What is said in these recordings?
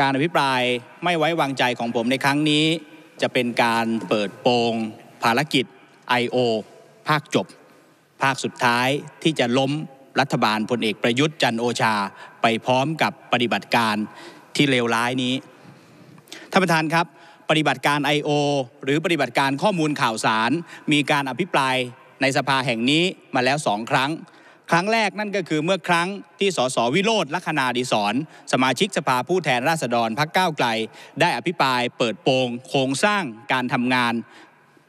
การอภิปรายไม่ไว้วางใจของผมในครั้งนี้ จะเป็นการเปิดโปงภารกิจ I.O. ภาคจบ ภาคสุดท้ายที่จะล้มรัฐบาลพลเอกประยุทธ์จันโอชา ไปพร้อมกับปฏิบัติการที่เลวร้ายนี้ท่านประธานครับ ปฏิบัติการ I.O. หรือปฏิบัติการข้อมูลข่าวสาร มีการอภิปรายในสภาแห่งนี้มาแล้วสองครั้งครั้งแรกนั่นก็คือเมื่อครั้งที่สสวิโรธลัคนาดิสอนสมาชิกสภาผู้แทน ราษฎรพักก้าวไกล ได้อภิปรายเปิดโปงโครงสร้างการทำงาน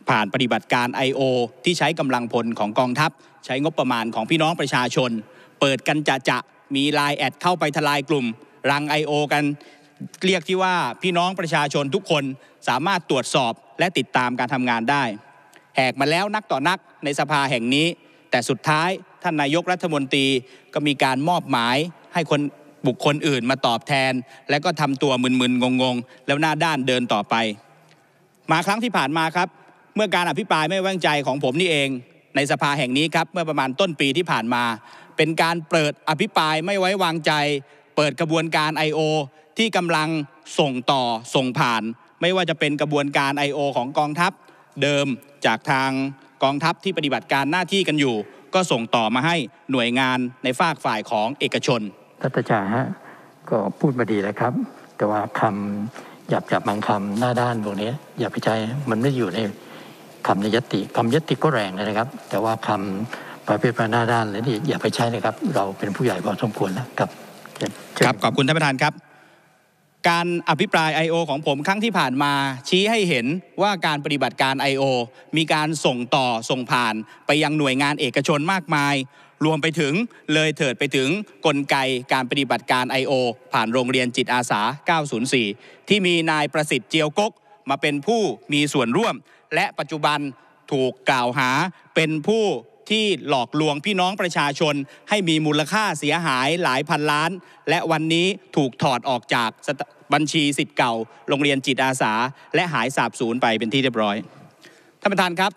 ผ่านปฏิบัติการ I.O. ที่ใช้กำลังพลของกองทัพใช้งบประมาณของพี่น้องประชาชน เปิดกันจะจะมีลายแอดเข้าไปทลายกลุ่ม รัง I.O. กัน เรียกที่ว่าพี่น้องประชาชนทุกคนสามารถตรวจสอบและติดตามการทำงานได้ แหกมาแล้วนักต่อนักในสภาแห่งนี้ แต่สุดท้ายท่านนายกรัฐมนตรีก็มีการมอบหมาย ให้คนบุคคลอื่นมาตอบแทน และก็ทำตัวมึนๆงงๆ แล้วหน้าด้านเดินต่อไป มาครั้งที่ผ่านมาครับ เมื่อการอภิปรายไม่ไว้วางใจของผมนี่เอง ในสภาแห่งนี้ครับ เมื่อประมาณต้นปีที่ผ่านมา เป็นการเปิดอภิปรายไม่ไว้วางใจ เปิดกระบวนการ I.O. ที่กำลังส่งต่อส่งผ่าน ไม่ว่าจะเป็นกระบวนการ I.O. ของกองทัพ เดิม จากทางกองทัพที่ปฏิบัติการหน้าที่กันอยู่ก็ส่งต่อมาให้หน่วยงานในฝากฝ่ายของเอกชนท่านประชาฮะก็พูดมาดีแล้วครับ แต่ว่าคำหยาบหยาบบางคำหน้าด้านพวกนี้อย่าไปใช้มันไม่อยู่ในคำในยติคำยติก็แรงเลยนะครับ แต่ว่าคำประเภทหน้าด้านเลยนี่อย่าไปใช้นะครับ เราเป็นผู้ใหญ่พอสมควรแล้วครับครับขอบคุณท่านประธานครับการอภิปราย I.O. ของผมครั้งที่ผ่านมา ชี้ให้เห็นว่าการปฏิบัติการ I.O. มีการส่งต่อส่งผ่านไปยังหน่วยงานเอกชนมากมาย รวมไปถึงเลยเถิดไปถึงกลไกการปฏิบัติการ I.O. ผ่านโรงเรียนจิตอาสา 904 ที่มีนายประสิทธิ์เจียวกก มาเป็นผู้มีส่วนร่วม และปัจจุบันถูกกล่าวหา เป็นผู้ที่หลอกลวงพี่น้องประชาชน ให้มีมูลค่าเสียหายหลายพันล้าน และวันนี้ถูกถอดออกจากบัญชีสิทธิ์เก่าโรงเรียนจิตอาสา และหายสาบสูญไปเป็นที่เรียบร้อยท่านประธานครับ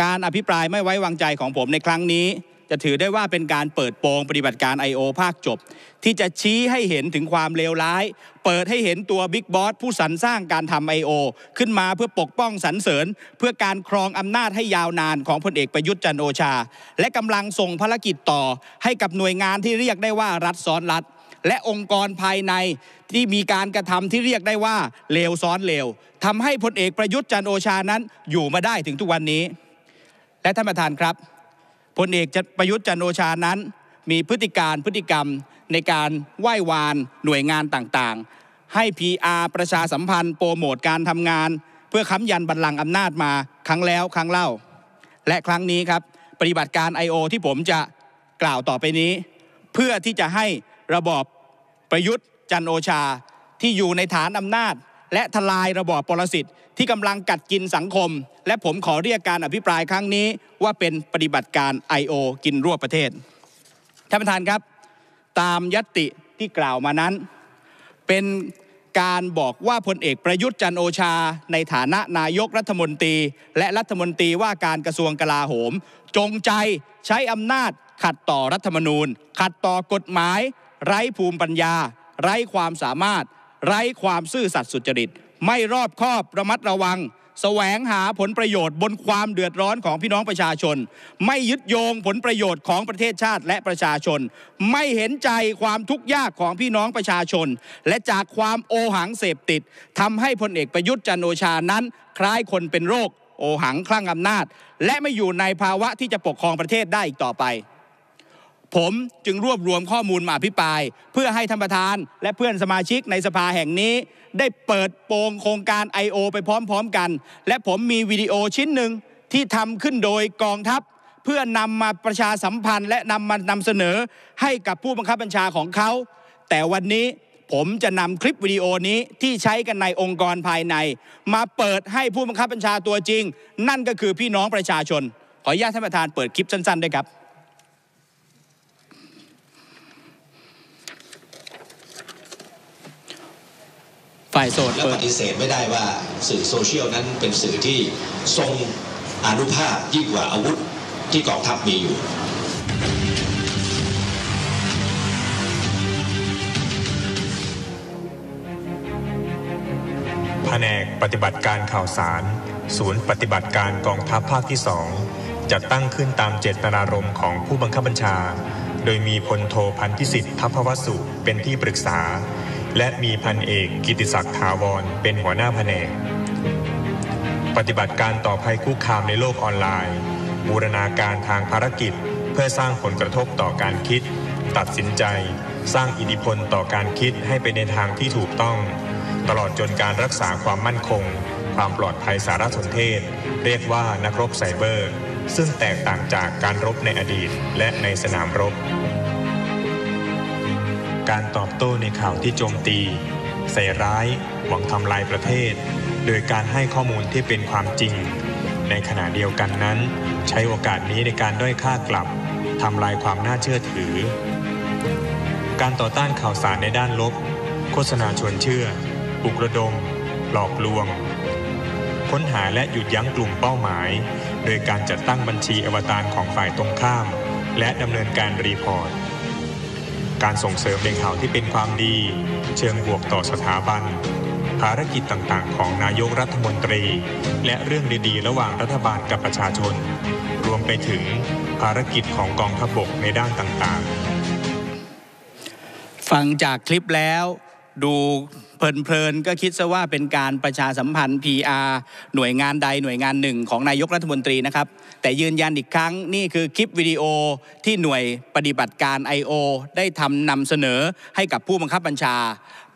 การอภิปรายไม่ไว้วางใจของผมในครั้งนี้ จะถือได้ว่าเป็นการเปิดโปงปฏิบัติการ I.O. ภาคจบ ที่จะชี้ให้เห็นถึงความเลวร้าย เปิดให้เห็นตัวบิ๊กบอสผู้สรรสร้างการทำ I.O. ขึ้นมาเพื่อปกป้องสรรเสริญเพื่อการครองอำนาจให้ยาวนานของพลเอกประยุทธ์จันโอชา และกำลังส่งภารกิจต่อให้กับหน่วยงานที่เรียกได้ว่ารัฐซ้อนรัฐและองค์กรภายในที่มีการกระทำที่เรียกได้ว่าเลวซ้อนเลวทำให้พลเอกประยุทธ์จันโอชานั้น อยู่มาได้ถึงทุกวันนี้ และท่านประธานครับพลเอกประยุทธ์จันโอชานั้น มีพฤติการพฤติกรรม ในการไหว้วาน หน่วยงานต่างๆ ให้ PR ประชาสัมพันธ์โปรโมทการทำงาน เพื่อค้ายันบัลลังก์อำนาจมาครั้งแล้วครั้งเล่า และครั้งนี้ครับ ปฏิบัติการ I.O. ที่ผมจะกล่าวต่อไปนี้ เพื่อที่จะให้ระบอบประยุทธ์จันโอชาที่อยู่ในฐานอำนาจ และทลายระบอบปรสิตที่กำลังกัดกินสังคม และผมขอเรียกการอภิปรายครั้งนี้ ว่าเป็นปฏิบัติการ I.O. กินรั่วประเทศท่านประธานครับ ตามยติที่กล่าวมานั้น เป็นการบอกว่าพลเอกประยุทธ์จันโอชา ในฐานะนายกรัฐมนตรี และรัฐมนตรีว่าการกระทรวงกลาโหม จงใจใช้อำนาจขัดต่อรัฐธรรมนูญ ขัดต่อกฎหมายไร้ภูมิปัญญาไร้ความสามารถ ไร้ความซื่อสัตย์สุจริตไม่รอบคอบระมัดระวัง แสวงหาผลประโยชน์บนความเดือดร้อนของพี่น้องประชาชน ไม่ยึดโยงผลประโยชน์ของประเทศชาติและประชาชน ไม่เห็นใจความทุกข์ยากของพี่น้องประชาชน และจากความโอหังเสพติดทำให้พลเอกประยุทธ์จันโอชานั้น คล้ายคนเป็นโรค โอหังคลั่งอำนาจ และไม่อยู่ในภาวะที่จะปกครองประเทศได้อีกต่อไปผมจึงรวบรวมข้อมูลมาอภิปราย เพื่อให้ท่านประธาน และเพื่อนสมาชิกในสภาแห่งนี้ ได้เปิดโปงโครงการ I.O. ไปพร้อมๆกัน และผมมีวิดีโอชิ้นหนึ่งที่ทำขึ้นโดยกองทัพ เพื่อนำมาประชาสัมพันธ์และนำมานำเสนอให้กับผู้บังคับบัญชาของเขา แต่วันนี้ผมจะนำคลิปวิดีโอนี้ที่ใช้กันในองค์กรภายใน มาเปิดให้ผู้บังคับบัญชาตัวจริง นั่นก็คือพี่น้องประชาชนขออนุญาตท่านประธานเปิดคลิปสั้นๆด้วยครับ่ายโสดและปฏิเสธไม่ได้ว่าสื่อโซเชียลนั้นเป็นสื่อที่ทรงอนุภาพยิ่งกว่าอาวุธที่กองทัพมีอยู่แผนกปฏิบัติการข่าวสาร ศูนย์ปฏิบัติการกองทัพภาคที่สองจัดตั้งขึ้นตามเจตนารมณ์ของผู้บังคับบัญชา โดยมีพลโทพันธิสิทธิ์ทัพพวสุเป็นที่ปรึกษาและมีพันเอกกิติศักดิ์ถาวร เป็นหัวหน้าแผนกปฏิบัติการต่อภัยคุกคามในโลกออนไลน์บูรณาการทางภารกิจ เพื่อสร้างผลกระทบต่อการคิด ตัดสินใจ สร้างอิทธิพลต่อการคิดให้ไปในทางที่ถูกต้อง ตลอดจนการรักษาความมั่นคง ความปลอดภัยสารสนเทศ เรียกว่านักรบไซเบอร์ ซึ่งแตกต่างจากการรบในอดีตและในสนามรบการตอบโต้ในข่าวที่โจมตี ใส่ร้าย หวังทำลายประเทศ โดยการให้ข้อมูลที่เป็นความจริง ในขณะเดียวกันนั้น ใช้โอกาสนี้ในการด้อยค่ากลับ ทำลายความน่าเชื่อถือ การต่อต้านข่าวสารในด้านลบ โฆษณาชวนเชื่อปลุกระดม หลอกลวง ค้นหาและหยุดยั้งกลุ่มเป้าหมาย โดยการจัดตั้งบัญชีอวตารของฝ่ายตรงข้าม และดำเนินการรีพอร์ตการส่งเสริมแหล่งข่าวที่เป็นความดี เชิงบวกต่อสถาบัน ภารกิจต่างๆ ของนายกรัฐมนตรี และเรื่องดีๆ ระหว่างรัฐบาลกับประชาชน รวมไปถึงภารกิจของกองทัพบกในด้านต่างๆ ฟังจากคลิปแล้วดูเพลินๆก็คิดซะว่าเป็นการประชาสัมพันธ์ PR หน่วยงานใดหน่วยงานหนึ่งของนายกรัฐมนตรีนะครับแต่ยืนยันอีกครั้งนี่คือคลิปวิดีโอที่หน่วยปฏิบัติการ I.O. ได้ทำนำเสนอให้กับผู้บังคับบัญชา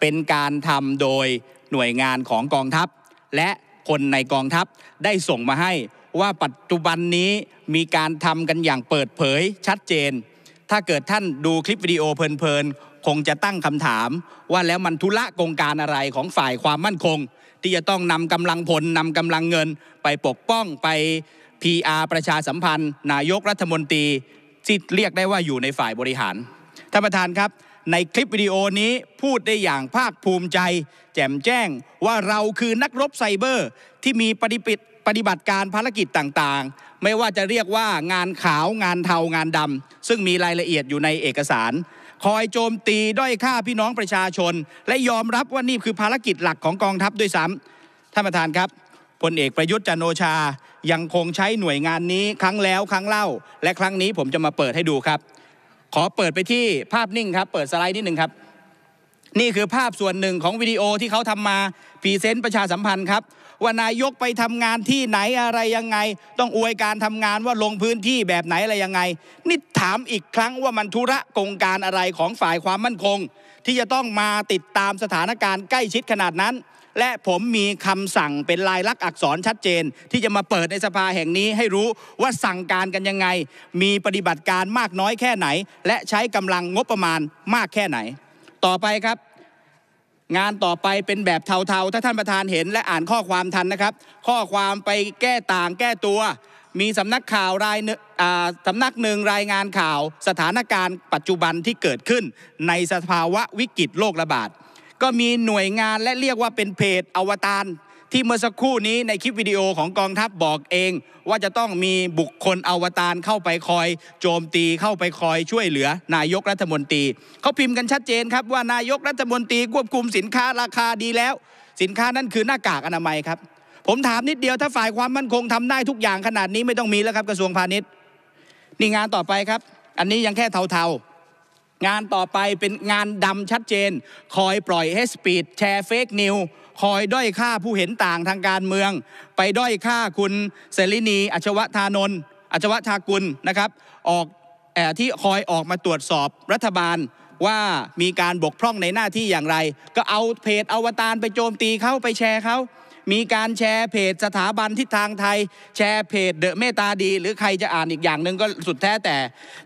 เป็นการทำโดยหน่วยงานของกองทัพ และคนในกองทัพได้ส่งมาให้ว่าปัจจุบันนี้มีการทำกันอย่างเปิดเผย ชัดเจน ถ้าเกิดท่านดูคลิปวิดีโอเพลินๆ คงจะตั้งคำถามว่าแล้วมันทุระกงการอะไรของฝ่ายความมั่นคง ที่จะต้องนำกำลังพลนำกำลังเงินไปปกป้องไปพีอาประชาสัมพันธ์ นายกรัฐมนตรีที่เรียกได้ว่าอยู่ในฝ่ายบริหารท่านประธานครับ ในคลิปวิดีโอนี้พูดได้อย่างภาคภูมิใจ แจ่มแจ้งว่าเราคือนักรบไซเบอร์ที่มีปฏิปิปฏิบัติการภารกิจต่างๆ ไม่ว่าจะเรียกว่างานขาวงานเทางานดำซึ่งมีรายละเอียดอยู่ในเอกสาร คอยโจมตีด้อยค่าพี่น้องประชาชน และยอมรับว่านี่คือภารกิจหลักของกองทัพด้วยซ้ำท่านประธานครับพลเอกประยุทธ์จันโอชายังคงใช้หน่วยงานนี้ครั้งแล้วครั้งเล่าและครั้งนี้ผมจะมาเปิดให้ดูครับ ขอเปิดไปที่ภาพนิ่งครับเปิดสไลด์นิดหนึ่งครับ นี่คือภาพส่วนหนึ่งของวิดีโอที่เขาทำมาพรีเซนต์ประชาสัมพันธ์ครับ ว่านายกไปทำงานที่ไหนอะไรยังไง ต้องอวยการทำงานว่าลงพื้นที่แบบไหนอะไรยังไงนี่ถามอีกครั้งว่ามันธุระกงการอะไรของฝ่ายความมั่นคง ที่จะต้องมาติดตามสถานการณ์ใกล้ชิดขนาดนั้นและผมมีคำสั่งเป็นลายลักษณ์อักษรชัดเจนที่จะมาเปิดในสภาแห่งนี้ให้รู้ว่าสั่งการกันยังไง มีปฏิบัติการมากน้อยแค่ไหน และใช้กำลังงบประมาณมากแค่ไหน ต่อไปครับ งานต่อไปเป็นแบบเทาๆถ้าท่านประธานเห็นและอ่านข้อความทันนะครับ ข้อความไปแก้ต่างแก้ตัว มีสำนักข่าวรายสำนักหนึ่งรายงานข่าวสถานการณ์ปัจจุบันที่เกิดขึ้น ในสภาวะวิกฤตโรคระบาดก็มีหน่วยงานและเรียกว่าเป็นเพจอวตารที่เมื่อสักครู่นี้ในคลิปวิดีโอของกองทัพบอกเอง ว่าจะต้องมีบุคคลอวตารเข้าไปคอย โจมตีเข้าไปคอยช่วยเหลือ นายกรัฐมนตรีเขาพิมพ์กันชัดเจนครับ ว่านายกรัฐมนตรีควบคุมสินค้าราคาดีแล้ว สินค้านั้นคือหน้ากากอนามัยครับ ผมถามนิดเดียวถ้าฝ่ายความมั่นคงทำได้ทุกอย่างขนาดนี้ไม่ต้องมีแล้วครับกระทรวงพาณิชย์นี่งานต่อไปครับ อันนี้ยังแค่เทาๆงานต่อไปเป็นงานดำชัดเจน คอยปล่อยให้สปีดแชร์เฟกนิว คอยด้อยค่าผู้เห็นต่างทางการเมือง ไปด้อยค่าคุณเสรินีอัชวะธานน อัชวะทากุลนะครับ ออกแอที่คอยออกมาตรวจสอบรัฐบาลว่ามีการบกพร่องในหน้าที่อย่างไร ก็เอาเพจอวตารไปโจมตีเขาไปแชร์เขามีการแชร์เพจสถาบันทิศทางไทยแชร์เพจเดอะเมตาดีหรือใครจะอ่านอีกอย่างหนึ่งก็สุดแท้แต่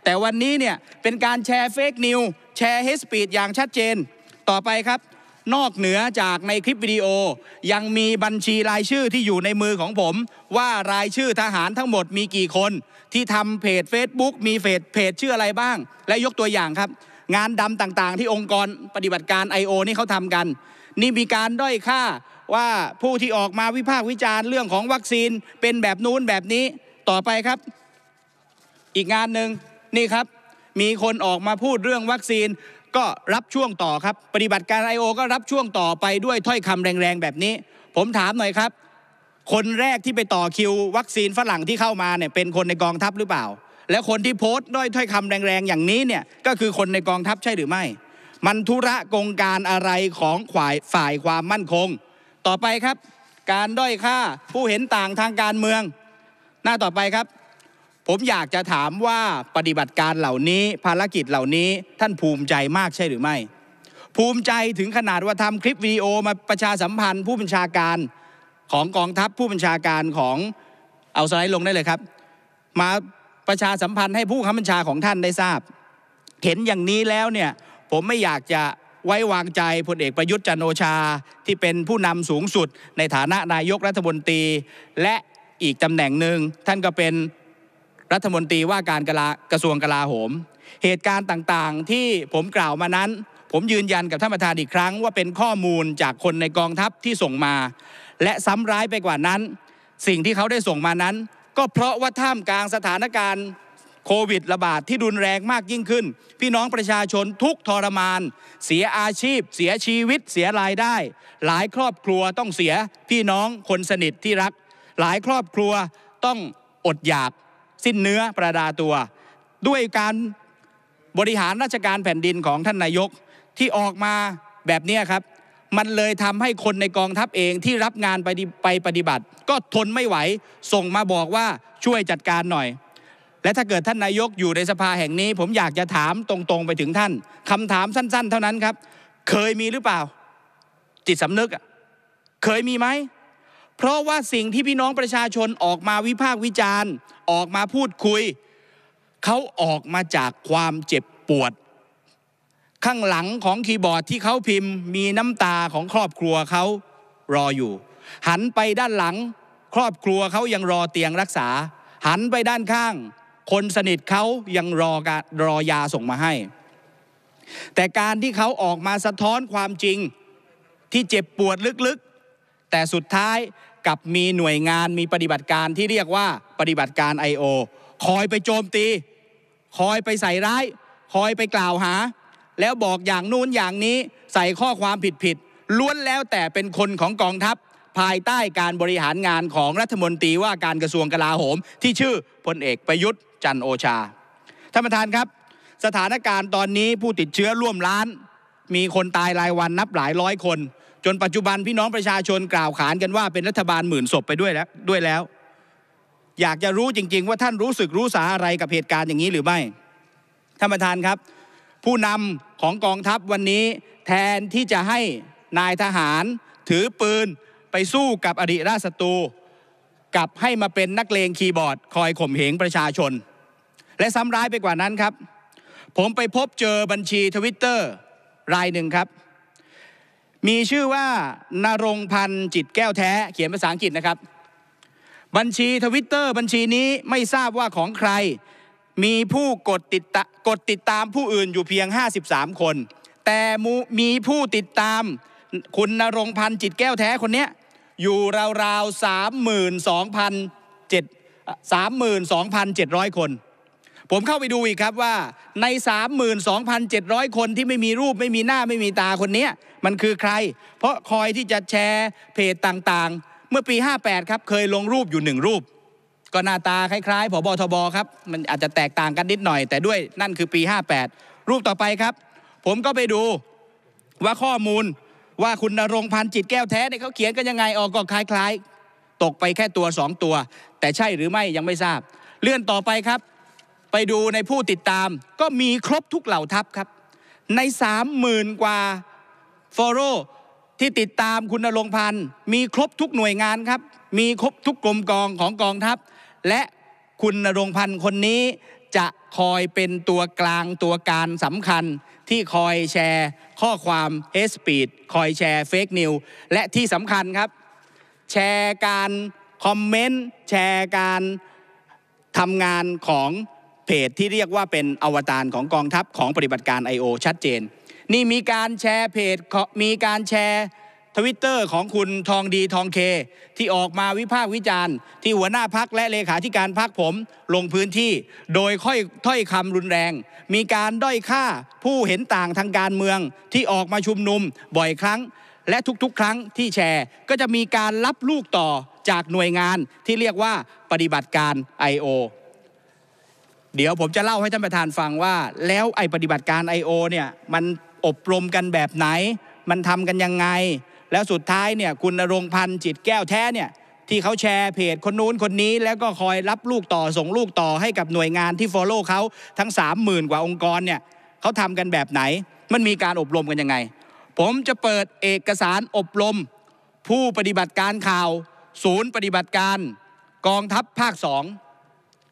แต่วันนี้เนี่ยเป็นการแชร์เฟกนิวแชร์เฮสปีดอย่างชัดเจน ต่อไปครับ นอกเหนือจากในคลิปวิดีโอ ยังมีบัญชีรายชื่อที่อยู่ในมือของผม ว่ารายชื่อทหารทั้งหมดมีกี่คน ที่ทำเพจ Facebook มีเพจเพจชื่ออะไรบ้าง และยกตัวอย่างครับ งานดำต่างๆ ที่องค์กรปฏิบัติการ I.O. นี่เขาทำกัน นี่มีการด้อยค่าว่าผู้ที่ออกมาวิพากษ์วิจารณ์เรื่องของวัคซีนเป็นแบบนู้นแบบนี้ต่อไปครับ อีกงานหนึ่งนี่ครับ มีคนออกมาพูดเรื่องวัคซีนก็รับช่วงต่อครับ ปฏิบัติการไอโอก็รับช่วงต่อไปด้วยถ้อยคำแรงๆแบบนี้ ผมถามหน่อยครับ คนแรกที่ไปต่อคิววัคซีนฝรั่งที่เข้ามาเนี่ยเป็นคนในกองทัพหรือเปล่า และคนที่โพสต์ด้วยถ้อยคำแรงๆอย่างนี้เนี่ย ก็คือคนในกองทัพใช่หรือไม่ มันธุระกงการอะไรของฝ่ายฝ่ายความมั่นคงต่อไปครับการด้อยค่าผู้เห็นต่างทางการเมือง หน้าต่อไปครับ ผมอยากจะถามว่าปฏิบัติการเหล่านี้ภารกิจเหล่านี้ท่านภูมิใจมากใช่หรือไม่ ภูมิใจถึงขนาดว่าทำคลิปวิดีโอมาประชาสัมพันธ์ ผู้บัญชาการของกองทัพผู้บัญชาการของเอาสไลด์ลงได้เลยครับ มาประชาสัมพันธ์ให้ผู้คำบัญชาของท่านได้ทราบ เห็นอย่างนี้แล้วเนี่ยผมไม่อยากจะไว้วางใจพลเอกประยุทธ์จันโอชา ที่เป็นผู้นำสูงสุดในฐานะนายกรัฐมนตรีและอีกตำแหน่งหนึ่งท่านก็เป็นรัฐมนตรีว่าการกระทรวงกลาโหม เหตุการณ์ต่างๆ ที่ผมกล่าวมานั้น ผมยืนยันกับท่านประธานอีกครั้งว่าเป็นข้อมูลจากคนในกองทัพที่ส่งมา และซ้ำร้ายไปกว่านั้น สิ่งที่เขาได้ส่งมานั้น ก็เพราะว่าท่ามกลางสถานการณ์โควิดระบาดที่รุนแรงมากยิ่งขึ้น พี่น้องประชาชนทุกทรมาน เสียอาชีพ เสียชีวิตเสียรายได้ หลายครอบครัวต้องเสียพี่น้องคนสนิทที่รัก หลายครอบครัวต้องอดอยากสิ้นเนื้อประดาตัว ด้วยการบริหารราชการแผ่นดินของท่านนายกที่ออกมาแบบนี้ครับ มันเลยทำให้คนในกองทัพเองที่รับงานไปไปปฏิบัติ ก็ทนไม่ไหวส่งมาบอกว่าช่วยจัดการหน่อยและถ้าเกิดท่านนายกอยู่ในสภาแห่งนี้ ผมอยากจะถามตรงๆไปถึงท่าน คำถามสั้นๆ เท่านั้นครับ เคยมีหรือเปล่า จิตสำนึกเคยมีไหม เพราะว่าสิ่งที่พี่น้องประชาชนออกมาวิพากษ์วิจารณ์ ออกมาพูดคุย เขาออกมาจากความเจ็บปวด ข้างหลังของคีย์บอร์ดที่เขาพิมพ์ มีน้ำตาของครอบครัวเขารออยู่ หันไปด้านหลัง ครอบครัวเขายังรอเตียงรักษา หันไปด้านข้างคนสนิทเขายังรอการรอยาส่งมาให้ แต่การที่เขาออกมาสะท้อนความจริงที่เจ็บปวดลึกๆ แต่สุดท้ายกับมีหน่วยงานมีปฏิบัติการที่เรียกว่าปฏิบัติการ I.O. คอยไปโจมตี คอยไปใส่ร้าย คอยไปกล่าวหา แล้วบอกอย่างนู้นอย่างนี้ใส่ข้อความผิดๆล้วนแล้วแต่เป็นคนของกองทัพภายใต้การบริหารงานของรัฐมนตรีว่าการกระทรวงกลาโหม ที่ชื่อพลเอกประยุทธ์จันโอชา ท่านประธานครับ สถานการณ์ตอนนี้ผู้ติดเชื้อร่วมล้าน มีคนตายรายวันนับหลายร้อยคน จนปัจจุบันพี่น้องประชาชนกล่าวขานกันว่าเป็นรัฐบาลหมื่นศพไปด้วยแล้วด้วยแล้ว อยากจะรู้จริง ๆ ว่าท่านรู้สึกรู้สาอะไรกับเหตุการณ์อย่างนี้หรือไม่ ท่านประธานครับ ผู้นำของกองทัพวันนี้แทนที่จะให้นายทหารถือปืนไปสู้กับอีตราชศัตรู กลับให้มาเป็นนักเลงคีย์บอร์ด คอยข่มเหงประชาชนและซ้ำร้ายไปกว่านั้นครับ ผมไปพบเจอบัญชีทวิตเตอร์รายหนึ่งครับ มีชื่อว่านารงพันธ์จิตแก้วแท้เขียนภาษาอังกฤษนะครับ บัญชีทวิตเตอร์บัญชีนี้ไม่ทราบว่าของใคร มีผู้กดติดกดติดตามผู้อื่นอยู่เพียง 53 คน แต่มีผู้ติดตาม คุณนรงพันธ์จิตแก้วแท้คนนี้อยู่ราวๆ32,700คนผมเข้าไปดูอีกครับว่าใน 32,700 คนที่ไม่มีรูปไม่มีหน้าไม่มีตาคนนี้มันคือใคร เพราะคอยที่จะแชร์เพจต่าง ๆ เมื่อปี 58 ครับเคยลงรูปอยู่หนึ่งรูป ก็หน้าตาคล้าย ๆผบทบครับ มันอาจจะแตกต่างกันนิดหน่อยแต่ด้วยนั่นคือปี 58 รูปต่อไปครับ ผมก็ไปดูว่าข้อมูลว่าคุณนรงพันจิตแก้วแท้เนี่ยเขาเขียนกันยังไงออกก็คล้าย ๆ ตกไปแค่ตัว2ตัวแต่ใช่หรือไม่ยังไม่ทราบเลื่อนต่อไปครับไปดูในผู้ติดตามก็มีครบทุกเหล่าทัพครับ ในสามหมื่นกว่าฟอโรที่ติดตามคุณนรงพันธ์มีครบทุกหน่วยงานครับ มีครบทุกกรมกองของกองทัพ และคุณนรงพันธ์คนนี้จะคอยเป็นตัวกลางตัวการสำคัญ ที่คอยแชร์ข้อความเอสปีดคอยแชร์เฟกนิวและที่สำคัญครับ แชร์การคอมเมนต์แชร์การทำงานของเพจที่เรียกว่าเป็นอวตารของกองทัพของปฏิบัติการ I.O. ชัดเจน นี่มีการแชร์เพจมีการแชร์ ทวิตเตอร์ของคุณทองดีทองเคที่ออกมาวิพากษ์วิจารณ์ ที่หัวหน้าพักและเลขาธิการพักผมลงพื้นที่โดยค่อยถ้อยคำรุนแรง มีการด้อยค่าผู้เห็นต่างทางการเมืองที่ออกมาชุมนุมบ่อยครั้ง และทุกๆ ครั้งที่แชร์ก็จะมีการรับลูกต่อจากหน่วยงานที่เรียกว่าปฏิบัติการ I.O. เดี๋ยวผมจะเล่าให้ท่านประธานฟังว่า แล้วไอ้ปฏิบัติการ I.O. เนี่ยมันอบรมกันแบบไหน มันทำกันยังไง แล้วสุดท้ายเนี่ยคุณรงพันธ์จิตแก้วแท้เนี่ยที่เขาแชร์เพจคนนู้นคนนี้ แล้วก็คอยรับลูกต่อส่งลูกต่อให้กับหน่วยงานที่ฟอลโล่เขาทั้ง 3 0,000 กว่าองค์กรเนี่ยเขาทำกันแบบไหน มันมีการอบรมกันยังไง ผมจะเปิดเอกสารอบรม ผู้ปฏิบัติการข่าวศูนย์ปฏิบัติการกองทัพภาคสอง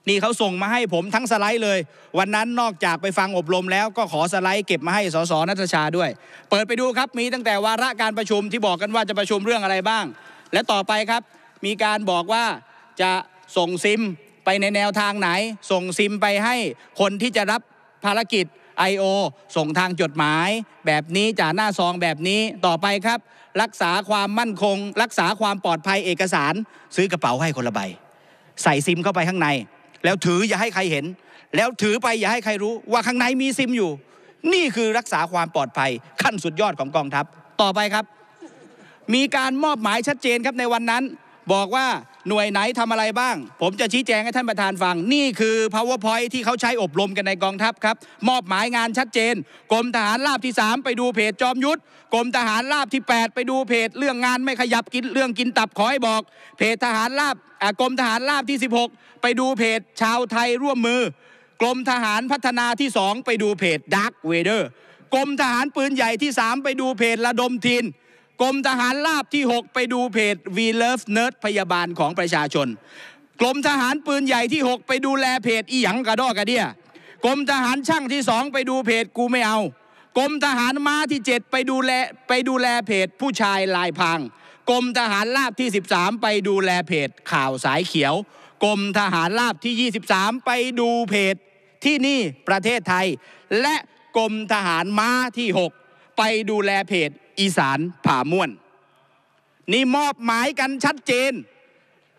นี่เขาส่งมาให้ผมทั้งสไลด์เลย วันนั้นนอกจากไปฟังอบรมแล้วก็ขอสไลด์เก็บมาให้สสนัทชาด้วย เปิดไปดูครับมีตั้งแต่วาระการประชุมที่บอกกันว่าจะประชุมเรื่องอะไรบ้าง และต่อไปครับมีการบอกว่าจะส่งซิมไปในแนวทางไหน ส่งซิมไปให้คนที่จะรับภารกิจ I.O. ส่งทางจดหมาย แบบนี้จ่าหน้าซองแบบนี้ต่อไปครับ รักษาความมั่นคง รักษาความปลอดภัยเอกสารซื้อกระเป๋าให้คนละใบใส่ซิมเข้าไปข้างในแล้วถืออย่าให้ใครเห็น แล้วถือไปอย่าให้ใครรู้ว่าข้างในมีซิมอยู่ นี่คือรักษาความปลอดภัย ขั้นสุดยอดของกองทัพ ต่อไปครับ มีการมอบหมายชัดเจนครับในวันนั้น บอกว่าหน่วยไหนทำอะไรบ้าง ผมจะชี้แจงให้ท่านประธานฟัง นี่คือ powerpoint ที่เขาใช้อบรมกันในกองทัพครับ มอบหมายงานชัดเจน กรมทหารราบที่ 3 ไปดูเพจจอมยุทธกรมทหารราบที่ 8 ไปดูเพจเรื่องงานไม่ขยับกินเรื่องกินตับขอให้บอก เพจทหารราบกรมทหารราบที่ 16 ไปดูเพจชาวไทยร่วมมือกรมทหารพัฒนาที่2ไปดูเพจดักเวเดอร์กรมทหารปืนใหญ่ที่ 3 ไปดูเพจระดมทินกรมทหารราบที่ 6 ไปดูเพจ We Love Nerd พยาบาลของประชาชนกรมทหารปืนใหญ่ที่ 6 ไปดูแลเพจอีหยังกระดอกระเดียกรมทหารช่างที่2ไปดูเพจกูไม่เอากรมทหารม้าที่7ไปดูแลไปดูแลเพจผู้ชายลายพางกรมทหารราบที่ 13 ไปดูแลเพจข่าวสายเขียวกรมทหารราบที่ 23 ไปดูเพจที่นี่ประเทศไทย และกรมทหารม้าที่ 6 ไปดูแลเพจอีสานผ่าม่วนนี่มอบหมายกันชัดเจน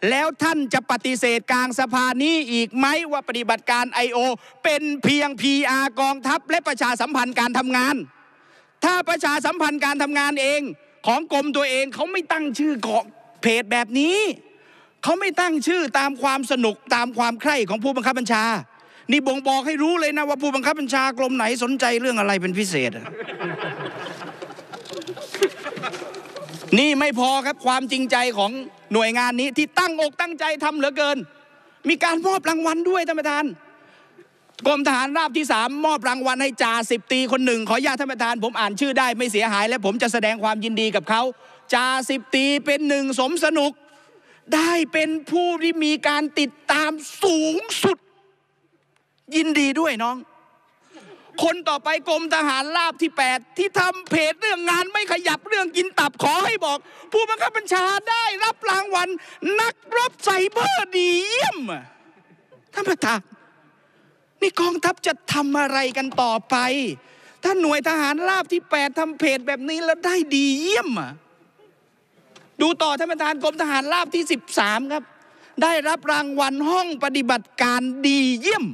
แล้วท่านจะปฏิเสธกลางสภานี้อีกไหมว่าปฏิบัติการ I.O. เป็นเพียง PR กองทัพและประชาสัมพันธ์การทำงาน ถ้าประชาสัมพันธ์การทำงานเองของกรมตัวเองเขาไม่ตั้งชื่อเกาะเพจแบบนี้ เขาไม่ตั้งชื่อตามความสนุกตามความใคร่ของผู้บังคับบัญชา นี่บ่งบอกให้รู้เลยนะว่าผู้บังคับบัญชากรมไหนสนใจเรื่องอะไรเป็นพิเศษนี่ไม่พอครับความจริงใจของหน่วยงานนี้ ที่ตั้งอกตั้งใจทำเหลือเกิน มีการมอบรางวัลด้วยท่านประธานกรมทหารราบที่3มอบรางวัลให้จ่าสิบตี คนหนึ่ง ขออนุญาตท่านประธาน ผมอ่านชื่อได้ไม่เสียหายและผมจะแสดงความยินดีกับเขาจ่าสิบตีเป็นหนึ่งสมสนุก ได้เป็นผู้ ที่มีการติดตามสูงสุด ยินดีด้วยน้อง คนต่อไปกรมทหารราบที่ 8 ที่ทำเพจเรื่องงานไม่ขยับเรื่องกินตับขอให้บอก ผู้บังคับบัญชาได้รับรางวัลนักรบไซเบอร์ดีเยี่ยมท่านประธานนี่กองทัพจะทำอะไรกันต่อไป ถ้าหน่วยทหารราบที่แปดทำเพจแบบนี้แล้วได้ดีเยี่ยมอ่ะดูต่อท่านประธานกรมทหารราบที่สสิบามครับ ได้รับรางวัลห้องปฏิบัติการดีเยี่ยม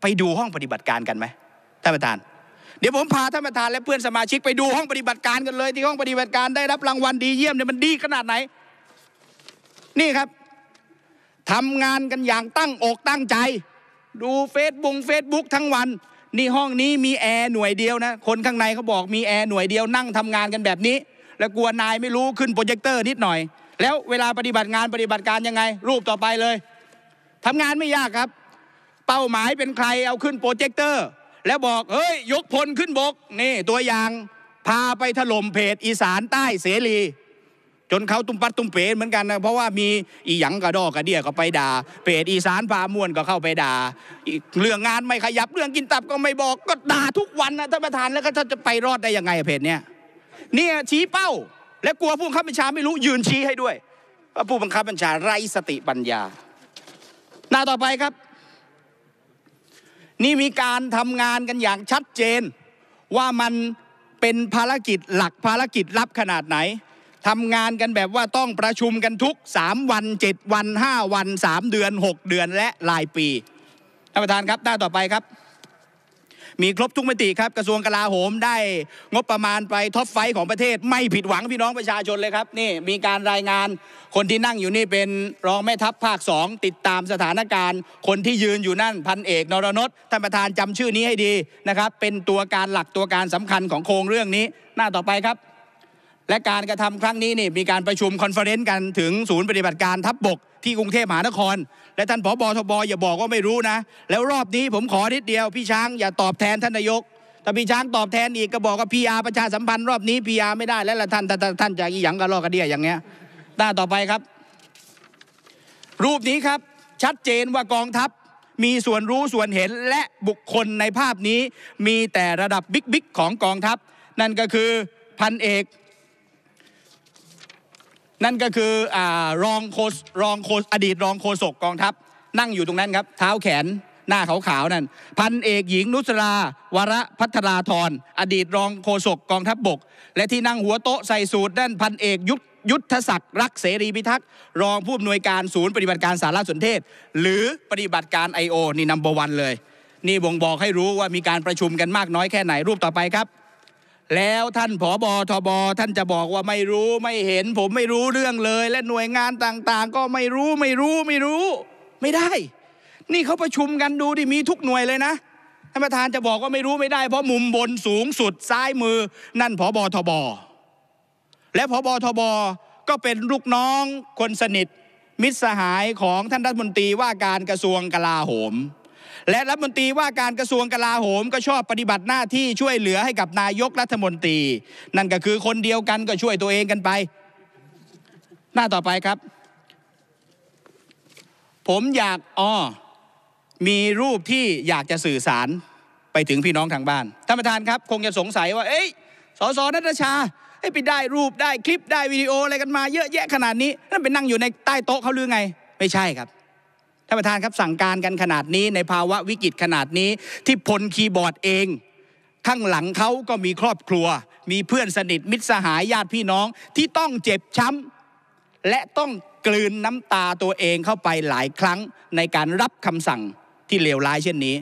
ไปดูห้องปฏิบัติการกันไหมท่านประธาน เดี๋ยวผมพาท่านประธานและเพื่อนสมาชิกไปดูห้องปฏิบัติการกันเลย ที่ห้องปฏิบัติการได้รับรางวัลดีเยี่ยมเนี่ยมันดีขนาดไหน นี่ครับทำงานกันอย่างตั้งอกตั้งใจดูเฟซบุ๊กเฟซบุ๊กทั้งวันนี่ห้องนี้มีแอร์หน่วยเดียวนะ คนข้างในเขาบอกมีแอร์หน่วยเดียวนั่งทำงานกันแบบนี้ แล้วกลัวนายไม่รู้ขึ้นโปรเจคเตอร์นิดหน่อย แล้วเวลาปฏิบัติงานปฏิบัติการยังไง รูปต่อไปเลย ทำงานไม่ยากครับ เป้าหมายเป็นใครเอาขึ้นโปรเจคเตอร์แล้วบอกเฮ้ยยกพลขึ้นบกนี่ตัวอย่าง พาไปถล่มเพจอีสานใต้เสรีจนเขาตุ้มปัดตุ้มเป๋เหมือนกันนะเพราะว่ามีอีหยังกระดอกระเดียก็ไปด่าเปรตอีสานพามวนก็เข้าไปด่าเรื่องงานไม่ขยับ เรื่องกินตับก็ไม่บอก ก็ด่าทุกวันนะท่านประธานแล้วก็จะไปรอดได้ยังไงเพจเนี้ยเนี่ยชี้เป้า และกลัวผู้บังคับบัญชาไม่รู้ยืนชี้ให้ด้วยว่าผู้บังคับบัญชาไร้สติปัญญา หน้าต่อไปครับ นี่มีการทำงานกันอย่างชัดเจนว่ามันเป็นภารกิจหลักภารกิจลับขนาดไหนทำงานกันแบบว่าต้องประชุมกันทุก3วัน 7 วัน 5 วัน 3 เดือน 6 เดือนและรายปีท่านประธานครับหน้าต่อไปครับ มีครบทุกมติครับ กระทรวงกลาโหมได้ งบประมาณไปท็อปไฟของประเทศไม่ผิดหวังพี่น้องประชาชนเลยครับ นี่มีการรายงาน คนที่นั่งอยู่นี่เป็นรองแม่ทัพภาคสองติดตามสถานการณ์ คนที่ยืนอยู่นั่นพันเอกนรนศท่านประธานจำชื่อนี้ให้ดีนะครับ เป็นตัวการหลักตัวการสำคัญของโครงเรื่องนี้หน้าต่อไปครับและการกระทำครั้งนี้นี่มีการประชุมคอนเฟอเรนซ์กันถึงศูนย์ปฏิบัติการทัพบบกที่กรุงเทพมหานครและท่านผอบอทบอย่าบอกว่าไม่รู้นะ แล้วรอบนี้ผมขอนิดเดียวพี่ช้าง อย่าตอบแทนท่านนายกถ้าพี่ช้างตอบแทนอีกก็บอกว่าพีอาประชาสัมพันธ์รอบนี้พีอาไม่ได้แล้วละท่านท่านท่านจะอีหยังกระลอกกระเดียอย่างเงี้ยต้าต่อไปครับ รูปนี้ครับ ชัดเจนว่ากองทัพ มีส่วนรู้ส่วนเห็นและบุคคลในภาพนี้มีแต่ระดับบิ๊กๆของกองทัพ นั่นก็คือพันเอกนั่นก็คือรองโคสรองโคสอดีตรองโฆษกกองทัพ นั่งอยู่ตรงนั้นครับเท้าแขนหน้าขาวๆนั่นพันเอกหญิงนุสราวรพัฒราธรอดีตรองโฆษกกองทัพบบก และที่นั่งหัวโต๊ะใส่สูตรนั่นพันเอกยุทธยุทธศักดิ์รักเสรีพิทักษ์รองผู้อำนวยการศูนย์ปฏิบัติการสารสนเทศ หรือปฏิบัติการ I.O. นี่นัมเบอร์วันเลย นี่บ่งบอกให้รู้ว่ามีการประชุมกันมากน้อยแค่ไหนรูปต่อไปครับแล้วท่านผอบอทบท่านจะบอกว่าไม่รู้ไม่เห็น ผมไม่รู้เรื่องเลย และหน่วยงานต่าง ๆ ก็ไม่รู้ไม่รู้ไม่รู้ ไม่ได้ นี่เขาประชุมกันดูดิมีทุกหน่วยเลยนะ ท่านประธานจะบอกว่าไม่รู้ไม่ได้เพราะมุมบนสูงสุด ซ้ายมือนั่นผอบอทบ และผอบอทบก็เป็นลูกน้อง คนสนิท มิตรสหายของท่านรัฐมนตรีว่าการกระทรวงกลาโหมและรัฐมนตรีว่าการกระทรวงกลาโหมก็ชอบปฏิบัติหน้าที่ช่วยเหลือให้กับนายกรัฐมนตรี นั่นก็คือคนเดียวกันก็ช่วยตัวเองกันไป หน้าต่อไปครับ ผมอยากอ้อมีรูปที่อยากจะสื่อสารไปถึงพี่น้องทางบ้านท่านประธานครับ คงจะสงสัยว่า เอ้ยสอสอนัทชาไอ้ไปได้รูปได้คลิปได้วิดีโออะไรกันมาเยอะแยะขนาดนี้นั่นไปนั่งอยู่ในใต้โต๊ะเขาหรือไง ไม่ใช่ครับท่านประธานครับสั่งการกันขนาดนี้ในภาวะวิกฤตขนาดนี้ที่พลคีย์บอร์ดเอง ข้างหลังเขาก็มีครอบครัว มีเพื่อนสนิทมิตรสหายญาติพี่น้องที่ต้องเจ็บช้ำและต้องกลืนน้ำตาตัวเองเข้าไปหลายครั้งในการรับคำสั่งที่เลวร้ายเช่นนี้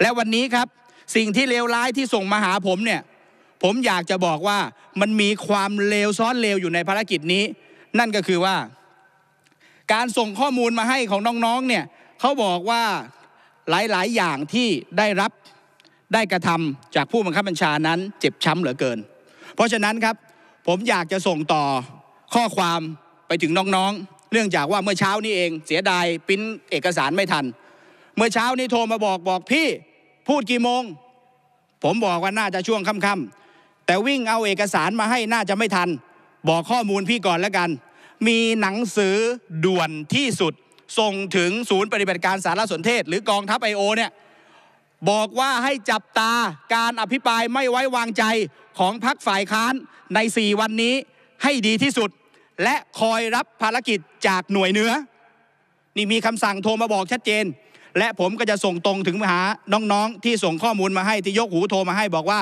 และวันนี้ครับสิ่งที่เลวร้ายที่ส่งมาหาผมเนี่ย ผมอยากจะบอกว่ามันมีความเลวซ้อนเลวอยู่ในภารกิจนี้ นั่นก็คือว่าการส่งข้อมูลมาให้ของน้องๆ เนี่ยเขาบอกว่าหลายๆ อย่างที่ได้รับได้กระทำจากผู้บังคับบัญชานั้นเจ็บช้ำเหลือเกิน เพราะฉะนั้นครับผมอยากจะส่งต่อข้อความไปถึงน้องๆเนื่องจากว่าเมื่อเช้านี้เองเสียดายปิ้นเอกสารไม่ทัน เมื่อเช้านี้โทรมาบอกบอก พี่พูดกี่โมง ผมบอกว่าน่าจะช่วงค่ำๆแต่วิ่งเอาเอกสารมาให้น่าจะไม่ทัน บอกข้อมูลพี่ก่อนแล้วกันมีหนังสือด่วนที่สุด ส่งถึงศูนย์ปฏิบัติการสารสนเทศ หรือกองทัพไอโอเนี่ย บอกว่าให้จับตาการอภิปรายไม่ไว้วางใจของพักฝ่ายค้านใน 4 วันนี้ให้ดีที่สุด และคอยรับภารกิจจากหน่วยเนื้อนี่มีคำสั่งโทรมาบอกชัดเจน และผมก็จะส่งตรงถึงมหาน้องๆ ที่ส่งข้อมูลมาให้ที่ยกหูโทรมาให้บอกว่า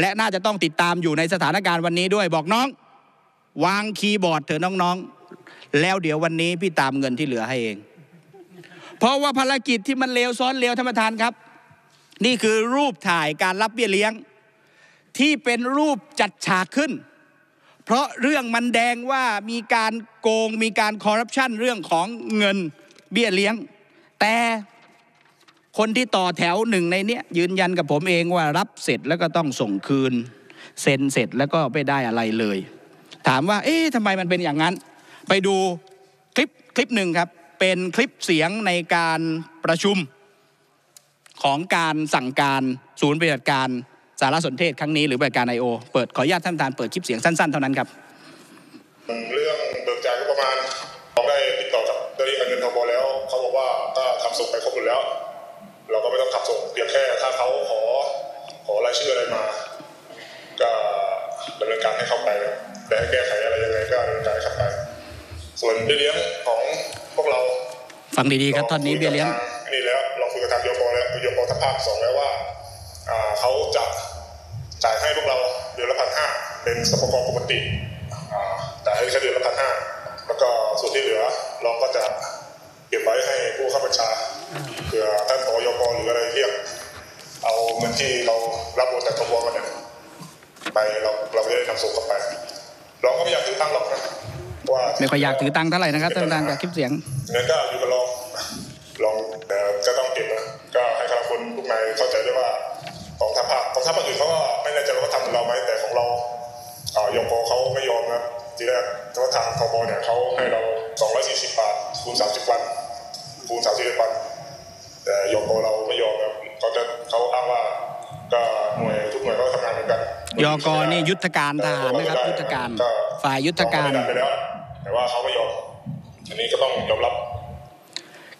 และน่าจะต้องติดตามอยู่ในสถานการณ์วันนี้ด้วยบอกน้องวางคีย์บอร์ดเถอะน้องๆ แล้วเดี๋ยววันนี้พี่ตามเงินที่เหลือให้เอง เพราะว่าภารกิจที่มันเลวซ้อนเลวธรรมทานครับ นี่คือรูปถ่ายการรับเบี้ยเลี้ยง ที่เป็นรูปจัดฉากขึ้น เพราะเรื่องมันแดงว่ามีการโกงมีการคอร์รัปชันเรื่องของเงินเบี้ยเลี้ยง แต่คนที่ต่อแถวหนึ่งในเนี้ยยืนยันกับผมเองว่ารับเสร็จแล้วก็ต้องส่งคืนเซ็นเสร็จแล้วก็ไม่ได้อะไรเลยถามว่าเอ๊ะทำไมมันเป็นอย่างนั้น ไปดูคลิปคลิปหนึ่งครับ เป็นคลิปเสียงในการประชุมของการสั่งการศูนย์ปฏิบัติการ สารสนเทศครั้งนี้หรือปฏิบัติการไอโอเปิดขออนุญาตท่านประธานเปิดคลิปเสียงสั้นๆเท่านั้นครับเรื่องเบิกจ่ายงบประมาณเราได้ติดต่อกับเจ้าหน้าที่การเงินทบแล้วเขาบอกว่า ถ้าทำส่งไปครบหมดแล้ว เราก็ไม่ต้องขับส่งเพียงแค่ถ้าเขาขอขอรายชื่ออะไรมาก็ดำเนินการให้เข้าไปแต่แก้ไขอะไรยังไงก็ดำเนินการขับไปส่วนเบี้ยเลี้ยงของพวกเราฟังดีๆครับตอนนี้เบี้ยเลี้ยงนี่แล้วเราคุยกับทางโยอปแล้วโยโปทัพภาคสองแล้วว่าเขาจะจ่ายให้พวกเราเดือนละพันห้าเป็นสปกปกติจ่ายให้แค่เดือนละพันห้าแล้วก็ส่วนที่เหลือเราก็จะเก็บไว้ให้ผู้ข้าบัญชาเผื่อท่านอยปหรืออะไรเรียกเอาเงินที่เรารับโอนจากทบวกันเนี่ยไปเราเราได้นำส่งกลับไปเราก็ไม่อยากถือตั้งหรอกนะว่าไม่ค่อยอยากถือตังค์เท่าไหร่นะครับท่านประธานจากคลิปเสียงเั้นก็อยู่กับลอง ลองก็ต้องเก็บนะก็ให้คางคนทุกนายเข้าใจด้วยว่าของทัพภาคของทัพภาคอื่นเขาก็ไม่แน่ใจว่าทำเราไหมแต่ของเรายงโกเขาไม่ยอมนะทีแรกทางทางทบเนี่ยเขาให้เรา240บาท คูณ 30วัน คูณ3บวัน แต่ยงโกเราไม่ยอมนะเขาจะเขาอ้างว่าก็หน่วยทุกหน่วยก็ทำงานเหมือนกันยกนี่ยุทธการทหารนะครับยุทธการฝ่ายยุทธการไปแล้วแต่ว่าเขาไม่ยอมอันนี้ก็ต้องยอมรับ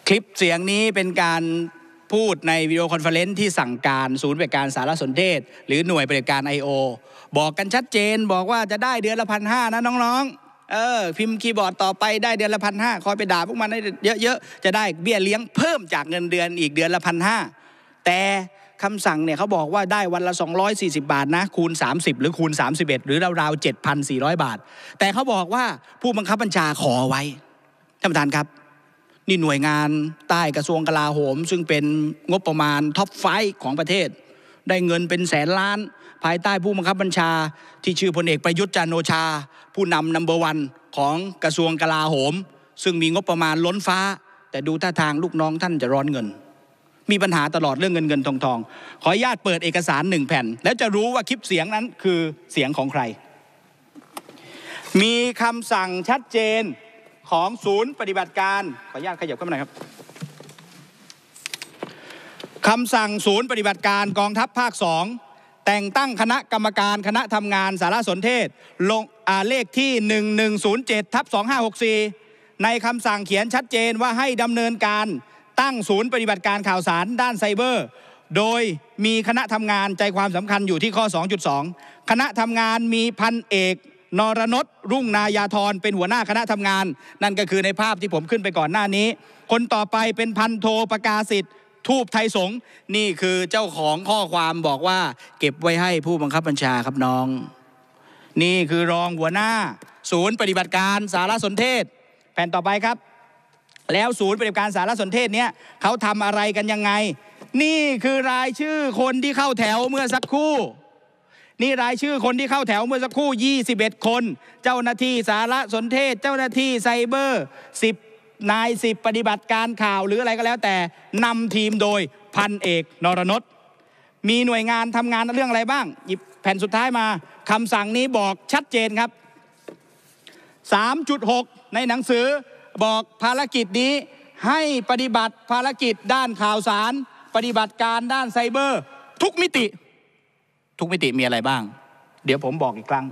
คลิปเสียงนี้เป็นการพูดในวิดีโอคอนเฟลเลนซ์ที่สั่งการ ศูนย์ปฏิบัติการสารสนเทศ หรือหน่วยปฏิบัติการ I.O. บอกกันชัดเจนบอกว่าจะได้เดือนละพันห้านะน้องๆเออพิมพ์คีย์บอร์ดต่อไปได้เดือนละพันห้าคอยไปด่าพวกมันให้เยอะๆจะได้เบี้ยเลี้ยงเพิ่มจากเงินเดือนอีกเดือนละพันห้าแต่คำสั่งเนี่ยเขาบอกว่าได้วันละ 240 บาทนะคูณ 30 หรือคูณ 31 หรือราวๆ7,400 บาท แต่เขาบอกว่าผู้บังคับบัญชาขอไว้ ท่านประธานครับ นี่หน่วยงานใต้กระทรวงกลาโหม ซึ่งเป็นงบประมาณท็อปไฟของประเทศ ได้เงินเป็นแสนล้าน ภายใต้ผู้บังคับบัญชาที่ชื่อพลเอกประยุทธ์จันโอชา ผู้นำนัมเบอร์วันของกระทรวงกลาโหม ซึ่งมีงบประมาณล้นฟ้า แต่ดูท่าทางลูกน้องท่านจะร้อนเงินมีปัญหาตลอดเรื่องเงินเงินทองทองขออนุญาตเปิดเอกสารหนึ่งแผ่น แล้วจะรู้ว่าคลิปเสียงนั้นคือเสียงของใคร มีคำสั่งชัดเจนของศูนย์ปฏิบัติการ ขออนุญาตขยับเข้ามาหน่อยครับคำสั่งศูนย์ปฏิบัติการกองทัพภาคสองแต่งตั้งคณะกรรมการคณะทำงานสารสนเทศลงเลขที่ 1107ทับ2564 ในคำสั่งเขียนชัดเจนว่าให้ดำเนินการตั้งศูนย์ปฏิบัติการข่าวสารด้านไซเบอร์ โดยมีคณะทำงานใจความสำคัญอยู่ที่ข้อ 2.2 คณะทำงานมีพันเอก นรนศรุ่งนายาธรเป็นหัวหน้าคณะทำงาน นั่นก็คือในภาพที่ผมขึ้นไปก่อนหน้านี้ คนต่อไปเป็นพันโทประกาศสิทธิ์ทูบไทยสง นี่คือเจ้าของข้อความบอกว่าเก็บไว้ให้ผู้บังคับบัญชาครับน้อง นี่คือรองหัวหน้า ศูนย์ปฏิบัติการสารสนเทศแผ่นต่อไปครับแล้วศูนย์ปฏิบัติการสารสนเทศเนี้ยเขาทำอะไรกันยังไง นี่คือรายชื่อคนที่เข้าแถวเมื่อสักครู่ นี่รายชื่อคนที่เข้าแถวเมื่อสักครู่ 21 คน เจ้าหน้าที่สารสนเทศ เจ้าหน้าที่ไซเบอร์10นาย10 ปฏิบัติการข่าวหรืออะไรก็แล้วแต่นำทีมโดยพันเอกนรนศมีหน่วยงานทำงานเรื่องอะไรบ้างหยิบแผ่นสุดท้ายมาคำสั่งนี้บอกชัดเจนครับ 3.6 ในหนังสือบอกภารกิจนี้ให้ปฏิบัติภารกิจด้านข่าวสาร ปฏิบัติการด้านไซเบอร์ ทุกมิติทุกมิติมีอะไรบ้าง เดี๋ยวผมบอกอีกครั้ง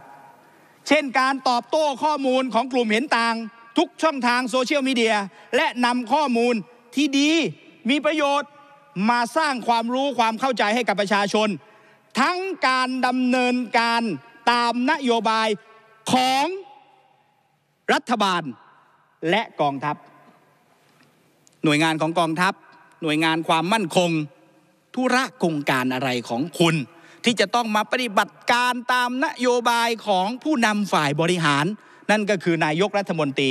เช่นการตอบโต้ข้อมูลของกลุ่มเห็นต่าง ทุกช่องทางโซเชียลมีเดียและนำข้อมูลที่ดีมีประโยชน์มาสร้างความรู้ความเข้าใจให้กับประชาชน ทั้งการดำเนินการตามนโยบายของรัฐบาลและกองทัพ หน่วยงานของกองทัพ หน่วยงานความมั่นคง ธุระกงการอะไรของคุณ ที่จะต้องมาปฏิบัติการตามนโยบายของผู้นำฝ่ายบริหาร นั่นก็คือนายกรัฐมนตรี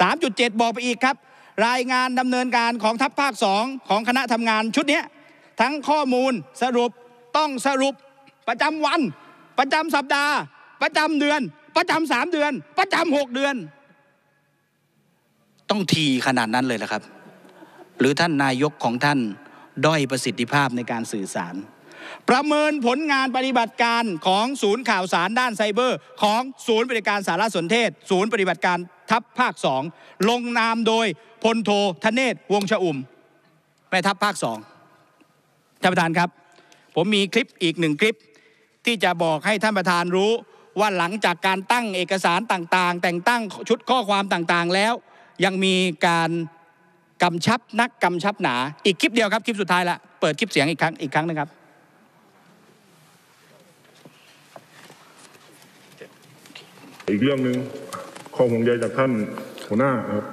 3.7 บอกไปอีกครับ รายงานดำเนินการของทัพภาค2ของคณะทำงานชุดนี้ทั้งข้อมูลสรุป ต้องสรุป ประจำวัน ประจำสัปดาห์ ประจำเดือน ประจำสามเดือน ประจำหกเดือนต้องทีขนาดนั้นเลยละครับ หรือท่านนายกของท่าน ด้อยประสิทธิภาพในการสื่อสาร ประเมินผลงานปฏิบัติการของศูนย์ข่าวสารด้านไซเบอร์ ของ ศูนย์บริการสารสนเทศ ศูนย์ปฏิบัติการทัพภาคสองลงนามโดยพลโทธเนศวงชอุ่มแม่ทัพภาคสองท่านประธานครับ ผมมีคลิปอีกหนึ่งคลิป ที่จะบอกให้ท่านประธานรู้ ว่าหลังจากการตั้งเอกสารต่างๆ แต่งตั้งชุดข้อความต่างๆแล้วยังมีการกำชับนักกำชับหนา อีกคลิปเดียวครับคลิปสุดท้ายละ เปิดคลิปเสียงอีกครั้งอีกครั้งนะครับ อีกเรื่องหนึ่งข้อห่วงใยจากท่านหัวหน้าครับ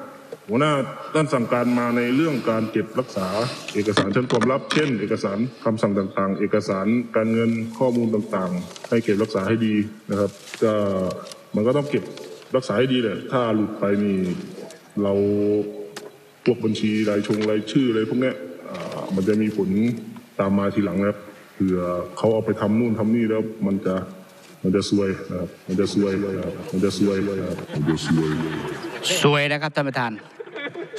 หัวหน้าท่านสั่งการมาในเรื่องการเก็บรักษา เอกสารเชิงความลับเช่น เอกสารคำสั่งต่างๆ เอกสารการเงินข้อมูลต่างๆให้เก็บรักษาให้ดีนะครับก็มันก็ต้องเก็บรักษาให้ดีแหละถ้าหลุดไปมีเราพวกบัญชีรายชงรายชื่ออะไรพวกนี้มันจะมีผลตามมาทีหลังนะครับ เผื่อเขาเอาไปทำนู่นทำนี่แล้วมันจะมันจะซวยนะครับ มันจะซวยเลยครับมันจะซวยมันจะซวยซวยนะครับท่านประธาน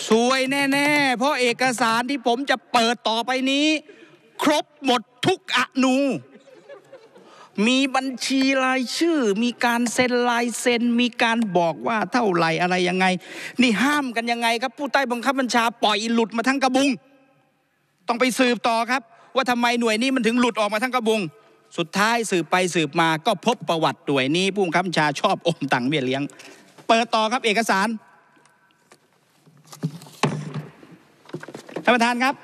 ซวยแน่ๆ เพราะเอกสารที่ผมจะเปิดต่อไปนี้ ครบหมดทุกอนูมีบัญชีรายชื่อ มีการเซ็นลายเซ็น มีการบอกว่าเท่าไหร่อะไรยังไง นี่ห้ามกันยังไงครับผู้ใต้บังคับ บัญชาปล่อยหลุดมาทั้งกระบุง ต้องไปสืบต่อครับ ว่าทำไมหน่วยนี้มันถึงหลุดออกมาทั้งกระบุง สุดท้ายสืบไปสืบมา ก็พบประวัติหน่วยนี้ผู้บังคับบัญชาชอบอมตังเบี้ยเลี้ยง เปิดต่อครับ เอกสาร ท่านประธานครับ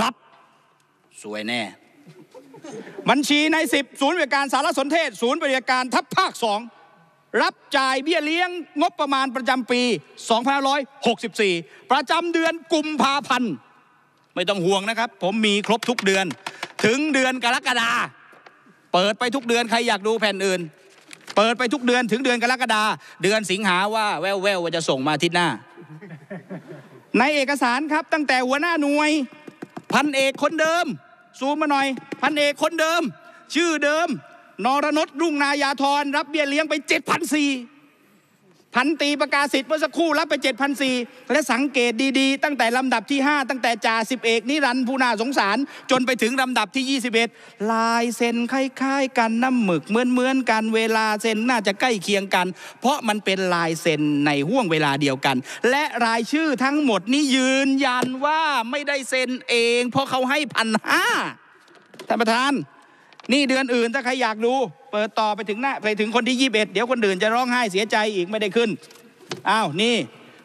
รับ สวยแน่บัญชีในสิบศูนย์บริการสารสนเทศศูนย์บริการทัพภาคสองรับจ่ายเบี้ยเลี้ยงงบประมาณประจำปี2564 ประจำเดือนกุมภาพันธ์ไม่ต้องห่วงนะครับ ผมมีครบทุกเดือนถึงเดือนกรกฎาเปิดไปทุกเดือนใครอยากดูแผ่นอื่น เปิดไปทุกเดือนถึงเดือนกรกฎาเดือนสิงหาว่าแววแววว่าจะส่งมาทิศหน้า ในเอกสารครับตั้งแต่หัวหน้าหน่วยพันเอกคนเดิมซูมมาหน่อย พันเอกคนเดิม ชื่อเดิม นรนศรุ่งนายาธรรับเบี้ยเลี้ยงไป7,400พันตีประกาศสิทธิ์เมื่อสักครู่รับไป 7 4 0 0 และสังเกตดีๆ ตั้งแต่ลำดับที่ 5 ตั้งแต่จ่าสิบเอกนิรันผูนาสงสารจนไปถึงลำดับที่ 21 ลายเซ็นคล้ายๆกันน้ำหมึกเหมือนๆกันเวลาเซ็นน่าจะใกล้เคียงกัน เพราะมันเป็นลายเซ็นในห่วงเวลาเดียวกัน และรายชื่อทั้งหมดนี้ยืนยันว่าไม่ได้เซ็นเองเพราะเขาให้พันห้าท่านประธานนี่เดือนอื่นถ้าใครอยากดูปิดต่อไปถึงหน้าไปถึงคนที่21เดี๋ยวคนอื่นจะร้องไห้เสียใจอีกไม่ได้ขึ้นอ้าวนี่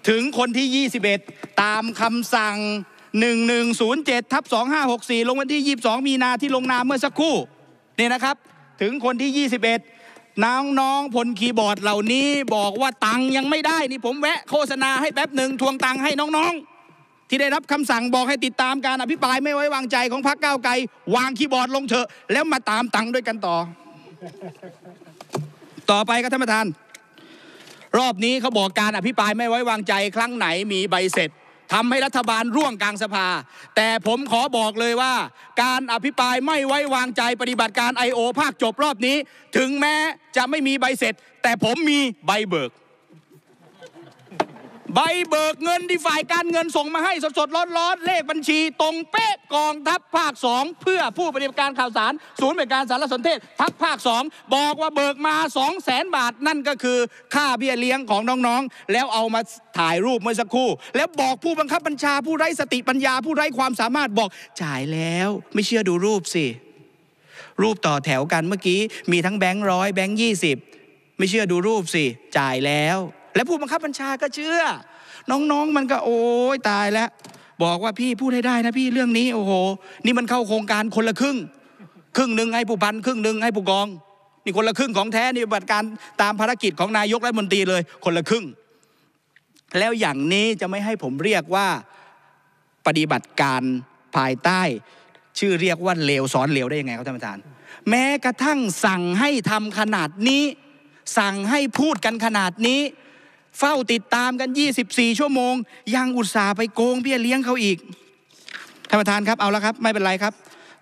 ถึงคนที่ 21ตามคำสั่ง1107ทับ2564ลงวันที่ 22 มีนาที่ลงนามเมื่อสักครู่นี่นะครับ ถึงคนที่ 21 น้องน้องพลคีย์บอร์ดเหล่านี้บอกว่าตังยังไม่ได้นี่ผมแวะ โฆษณาให้แป๊บหนึ่งทวงตังให้น้องๆ ที่ได้รับคำสั่งบอกให้ติดตามการอภิปรายไม่ไว้วางใจของพรรคก้าวไกลวางคีย์บอร์ดลงเถอะ แล้วมาตามตังด้วยกันต่อต่อไปครับท่านประธาน รอบนี้เขาบอกการอภิปรายไม่ไว้วางใจครั้งไหนมีใบเสร็จทำให้รัฐบาลร่วงกลางสภา แต่ผมขอบอกเลยว่า การอภิปรายไม่ไว้วางใจปฏิบัติการไอโอภาคจบรอบนี้ ถึงแม้จะไม่มีใบเสร็จ แต่ผมมีใบเบิกใบเบิกเงิน ที่ฝ่ายการเงินส่งมาให้สดๆ ร้อนๆ เลขบัญชีตรงเป๊ะกองทัพภาคสองเพื่อผู้ปฏิบัติการข่าวสาร ศูนย์บริการสารสนเทศทัพภาคสองบอกว่าเบิกมา2 0 0แสนบาท นั่นก็คือ ค่าเบี้ยเลี้ยงของน้องๆ แล้วเอามาถ่ายรูปเมื่อสักครู่ แล้วบอกผู้บังคับบัญชาผู้ไร้สติปัญญา ผู้ไร้ความสามารถบอกจ่ายแล้ว ไม่เชื่อดูรูปสิ รูปต่อแถวกันเมื่อกี้มีทั้งแบงค์ร้อยแบงค์ยี่สิบไม่เชื่อดูรูปสิจ่ายแล้วและผู้บังคับบัญชาก็เชื่อ น้องๆ มันก็โอ้ยตายแล้ว บอกว่าพี่พูดให้ได้นะพี่เรื่องนี้ โอ้โห นี่มันเข้าโครงการคนละครึ่ง ครึ่งหนึ่งให้ผู้พันครึ่งหนึ่งให้ผู้กอง นี่คนละครึ่งของแท้ นี่ปฏิบัติการตามภารกิจของนายกรัฐมนตรีเลย คนละครึ่ง แล้วอย่างนี้จะไม่ให้ผมเรียกว่าปฏิบัติการภายใต้ ชื่อเรียกว่าเลวสอนเลวได้ยังไงครับท่านประธาน แม้กระทั่งสั่งให้ทำขนาดนี้ สั่งให้พูดกันขนาดนี้เฝ้าติดตามกัน 24 ชั่วโมง ยังอุตส่าห์ไปโกงเบี้ยเลี้ยงเขาอีก ท่านประธานครับ เอาละครับ ไม่เป็นไรครับ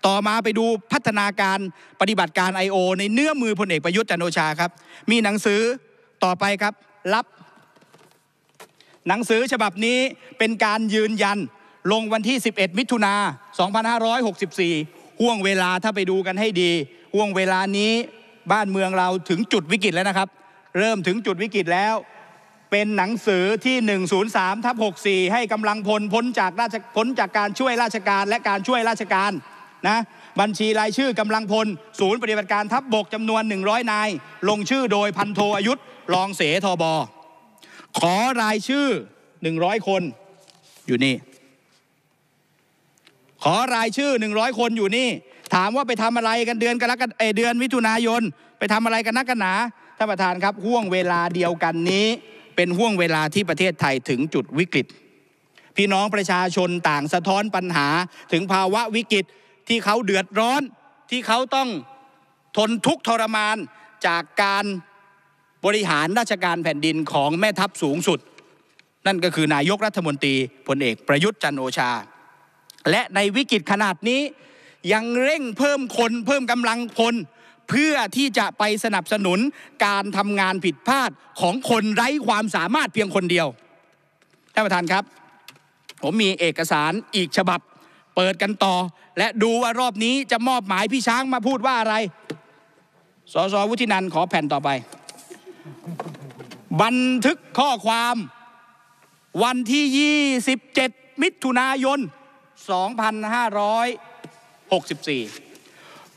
ต่อมาไปดูพัฒนาการปฏิบัติการ I.O. ในเนื้อมือพลเอกประยุทธ์จันโอชาครับ มีหนังสือต่อไปครับ รับ หนังสือฉบับนี้เป็นการยืนยันลงวันที่ 11 มิถุนา2564ห่วงเวลาถ้าไปดูกันให้ดีห่วงเวลานี้บ้านเมืองเราถึงจุดวิกฤตแล้วนะครับ เริ่มถึงจุดวิกฤตแล้วเป็นหนังสือที่ 103 ทับ64 ให้กำลังพลพ้นจากราชพ้นจากการช่วยราชการและการช่วยราชการนะบัญชีรายชื่อกำลังพล ศูนย์ปฏิบัติการทัพบบกจำนวน100นายลงชื่อโดยพันโทอายุธรองเสทบขอรายชื่อ100คนอยู่นี่ขอรายชื่อ100คนอยู่นี่ถามว่าไปทำอะไรกันเดือนกรกฎาเดือนมิถุนายนไปทำอะไรกันนักกันหนาท่านประธานครับห่วงเวลาเดียวกันนี้เป็นห่วงเวลาที่ประเทศไทยถึงจุดวิกฤต พี่น้องประชาชนต่างสะท้อนปัญหาถึงภาวะวิกฤต ที่เขาเดือดร้อนที่เขาต้องทนทุกข์ทรมานจากการบริหารราชการแผ่นดินของแม่ทัพสูงสุด นั่นก็คือนายกรัฐมนตรีพลเอกประยุทธ์จันโอชา และในวิกฤตขนาดนี้ ยังเร่งเพิ่มคนเพิ่มกำลังพลเพื่อที่จะไปสนับสนุนการทำงานผิดพลาดของคนไร้ความสามารถเพียงคนเดียว ท่านประธานครับ ผมมีเอกสารอีกฉบับเปิดกันต่อและดูว่ารอบนี้จะมอบหมายพี่ช้างมาพูดว่าอะไร สสวุฒินันขอแผ่นต่อไป บันทึกข้อความวันที่ 27 มิถุนายน 2564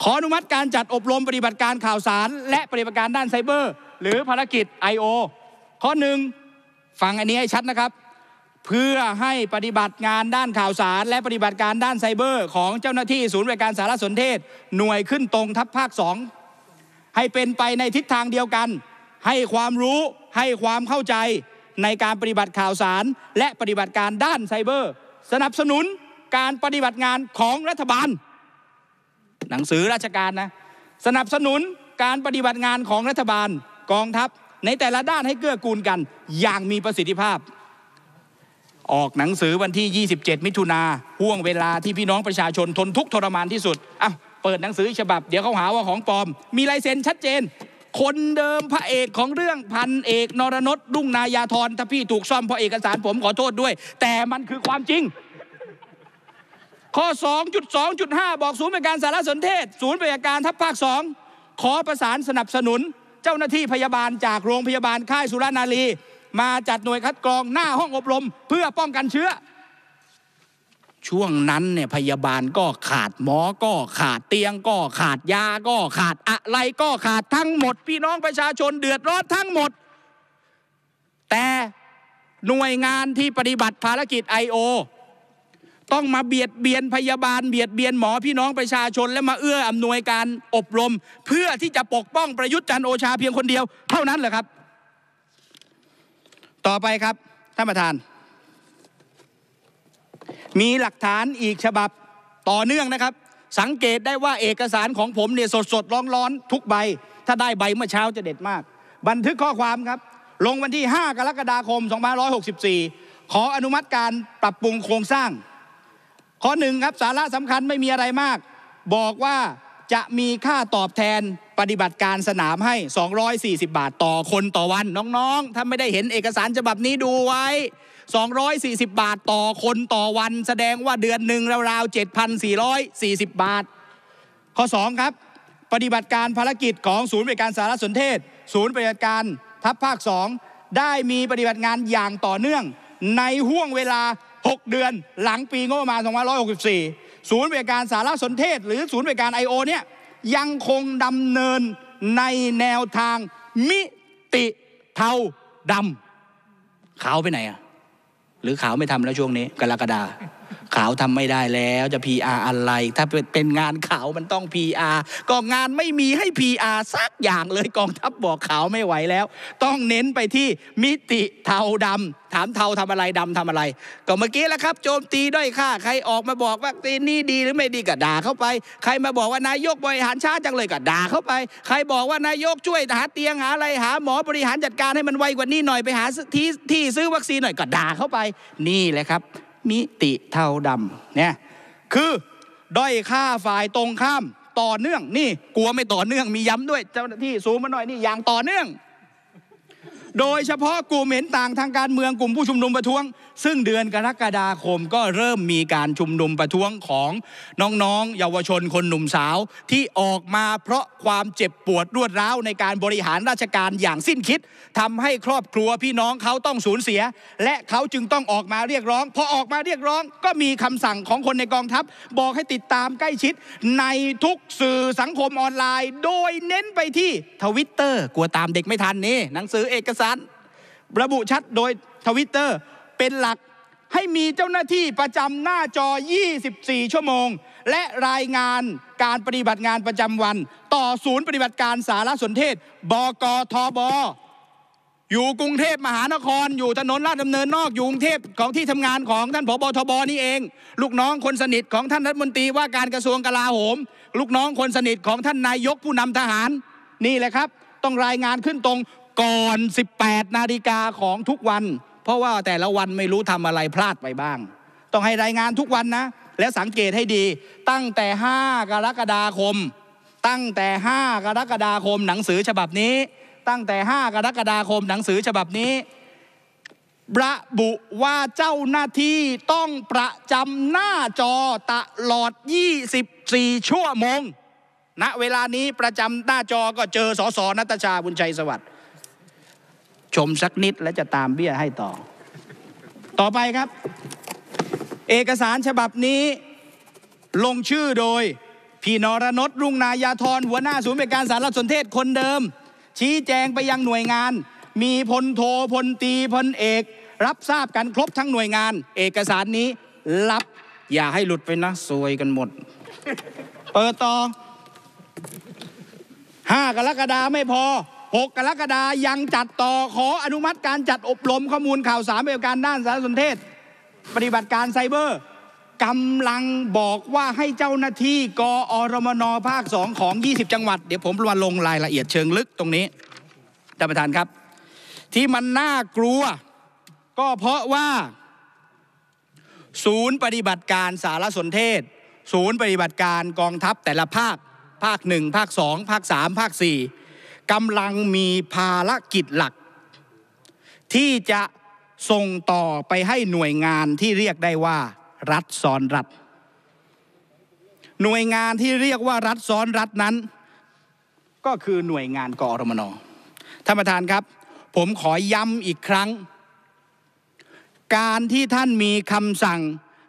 ขออนุมัติการจัดอบรมปฏิบัติการข่าวสาร และปฏิบัติการด้านไซเบอร์ หรือภารกิจ I.O. ข้อหนึ่งฟังอันนี้ให้ชัดนะครับ เพื่อให้ปฏิบัติงานด้านข่าวสาร และปฏิบัติการด้านไซเบอร์ ของเจ้าหน้าที่ศูนย์บริการสารสนเทศ หน่วยขึ้นตรงทัพภาคสองให้เป็นไปในทิศทางเดียวกัน ให้ความรู้ให้ความเข้าใจในการปฏิบัติข่าวสาร และปฏิบัติการด้านไซเบอร์ สนับสนุนการปฏิบัติงานของรัฐบาลหนังสือราชการนะสนับสนุนการปฏิบัติงานของรัฐบาลกองทัพในแต่ละด้านให้เกื้อกูลกัน อย่างมีประสิทธิภาพ ออกหนังสือวันที่ 27 มิถุนาห่วงเวลาที่พี่น้องประชาชนทนทุกทรมานที่สุดอ่ะเปิดหนังสือฉบับเดี๋ยวเขาหาว่าของปลอม มีลายเซ็นชัดเจน คนเดิมพระเอกของเรื่องพันเอก นรนศรุ่งนายาธรถ้าพี่ถูกซ่อมเพราะเอกสารผมขอโทษด้วย แต่มันคือความจริงข้อ 2.2.5 บอก ศูนย์บริการสารสนเทศ ศูนย์บริการทัพภาค2ขอประสานสนับสนุนเจ้าหน้าที่พยาบาล จากโรงพยาบาลค่ายสุรานารีมาจัดหน่วยคัดกรองหน้าห้องอบรมเพื่อป้องกันเชื้อ ช่วงนั้นเนี่ยพยาบาลก็ขาดหมอก็ขาดเตียงก็ขาดยาก็ขาดอะไรก็ขาดทั้งหมด พี่น้องประชาชนเดือดร้อนทั้งหมด แต่หน่วยงานที่ปฏิบัติภารกิจ i อต้องมาเบียดเบียนพยาบาลเบียดเบียนหมอพี่น้องประชาชน และมาเอื้ออำนวยการอบรม เพื่อที่จะปกป้องประยุทธ์จันโอชาเพียงคนเดียวเท่านั้นเหรอครับ ต่อไปครับ ท่านประธาน มีหลักฐานอีกฉบับต่อเนื่องนะครับ สังเกตได้ว่าเอกสารของผมเนี่ยสดสดร้อนร้อนทุกใบ ถ้าได้ใบเมื่อเช้าจะเด็ดมาก บันทึกข้อความครับ ลงวันที่ 5 กรกฎาคม2564 ขออนุมัติการปรับปรุงโครงสร้างข้อหนึ่งครับสาระสำคัญไม่มีอะไรมาก บอกว่าจะมีค่าตอบแทนปฏิบัติการสนามให้ 240 บาทต่อคนต่อวัน น้อง ๆ ถ้าไม่ได้เห็นเอกสารฉบับนี้ดูไว้ 240 บาทต่อคนต่อวัน แสดงว่าเดือนหนึ่งราวๆ7,440 บาท ข้อ 2 ครับ ปฏิบัติการภารกิจของศูนย์บริการสารสนเทศ ศูนย์ปฏิบัติการทัพภาค 2 ได้มีปฏิบัติงานอย่างต่อเนื่องในห่วงเวลา6 เดือนหลังปีงบประมาณ2564 ศูนย์บริการสารสนเทศหรือศูนย์บริการ I.O. เนี่ยยังคงดำเนินในแนวทางมิติเทาดำขาวไปไหนอะหรือขาวไม่ทำแล้วช่วงนี้กรกฎาขาวทำไม่ได้แล้วจะ PR อะไร ถ้าเป็นงานขาวมันต้อง PR ก็งานไม่มีให้ PR สักอย่างเลยกองทัพบอกขาวไม่ไหวแล้ว ต้องเน้นไปที่มิติเทาดำถามเทาทำอะไรดำทำอะไรก็เมื่อกี้แล้วครับ โจมตีด้วยค่าใครออกมาบอกว่าตีนี่ดีหรือไม่ดีก็ด่าเข้าไป ใครมาบอกว่านายกบริหารชาติจังเลยก็ด่าเข้าไปใครบอกว่านายกช่วยหาเตียงหาอะไรหา หมอบริหารจัดการให้มันไวกว่านี้หน่อยไปหาที่ที่ซื้อวัคซีนหน่อยก็ด่าเข้าไปนี่แหละครับมิติเทาดำเนี่ยคือ ด้อยค่าฝ่ายตรงข้าม ต่อเนื่องนี่กลัวไม่ต่อเนื่องมีย้ำด้วย เจ้าหน้าที่ซูมมาหน่อยนี่อย่างต่อเนื่องโดยเฉพาะกลุ่มเห็นต่างทางการเมืองกลุ่มผู้ชุมนุมประท้วง ซึ่งเดือนกรกฎาคมก็เริ่มมีการชุมนุมประท้วงของ น้องๆ เยาวชนคนหนุ่มสาวที่ออกมาเพราะความเจ็บปวดรวดร้าวในการบริหารราชการอย่างสิ้นคิด ทำให้ครอบครัวพี่น้องเขาต้องสูญเสีย และเขาจึงต้องออกมาเรียกร้องพอออกมาเรียกร้องก็มีคำสั่งของคนในกองทัพ บอกให้ติดตามใกล้ชิด ในทุกสื่อสังคมออนไลน์ โดยเน้นไปที่ทวิตเตอร์กลัวตามเด็กไม่ทันนี่หนังสือเอกสารรัระบุชัดโดยทวิตเตอร์เป็นหลักให้มีเจ้าหน้าที่ประจำหน้าจอ 24 ชั่วโมง และรายงานการปฏิบัติงานประจำวัน ต่อศูนย์ปฏิบัติการสารสนเทศ บกทบ อยู่กรุงเทพมหานครอยู่ถนนลาดดำเนินนอกอยู่กรุงเทพของที่ทำงานของท่านผบทบนี่เอง ลูกน้องคนสนิทของท่านรัฐมนตรีว่าการกระทรวงกลาโหม ลูกน้องคนสนิทของท่านนายกผู้นำทหาร นี่แหละครับต้องรายงานขึ้นตรงก่อน 18 นาฬิกาของทุกวัน เพราะว่าแต่ละวันไม่รู้ทำอะไรพลาดไปบ้าง ต้องให้รายงานทุกวันนะ และสังเกตให้ดีตั้งแต่ 5 กรกฎาคม ตั้งแต่ 5 กรกฎาคมหนังสือฉบับนี้ ตั้งแต่5กรกฎาคมหนังสือฉบับนี้ระบุว่าเจ้าหน้าที่ต้องประจำหน้าจอตลอด 24 ชั่วโมงณนะเวลานี้ประจำหน้าจอก็เจอสอสอนัตชาบุญชัยสวัสดิชมสักนิดและจะตามเบี้ยให้ต่อ ต่อไปครับ เอกสารฉบับนี้ ลงชื่อโดย พี่นรนทรุ่งนายาธรหัวหน้า ศูนย์บริการสารสนเทศคนเดิม ชี้แจงไปยังหน่วยงาน มีพลโทพลตีพลเอก รับทราบกันครบทั้งหน่วยงาน เอกสารนี้ รับอย่าให้หลุดไปนะซวยกันหมด เปิดต่อห้ากรกฎาไม่พอ6กรกฎายังจัดต่อขออนุมัติการจัดอบรมข้อมูลข่าวสารเกี่ยวการด้านสารสนเทศปฏิบัติการไซเบอร์กำลังบอกว่าให้เจ้าหน้าที่กอรมนภาค 2 ของ 20 จังหวัด เดี๋ยวผมรมนลงรายละเอียดเชิงลึกตรงนี้ท่านประธานครับ ที่มันน่ากลัวก็เพราะว่า ศูนย์ปฏิบัติการสารสนเทศ ศูนย์ปฏิบัติการกองทัพแต่ละภาคภาค 1 ภาค 2 ภาค 3 ภาค 4กำลังมีภารกิจหลักที่จะส่งต่อไปให้หน่วยงานที่เรียกได้ว่า รัฐซ้อนรัฐ หน่วยงานที่เรียกว่า รัฐซ้อนรัฐนั้น ก็คือหน่วยงานกอรมนท่านประธานครับ ผมขอย้ำอีกครั้ง การที่ท่านมีคำสั่ง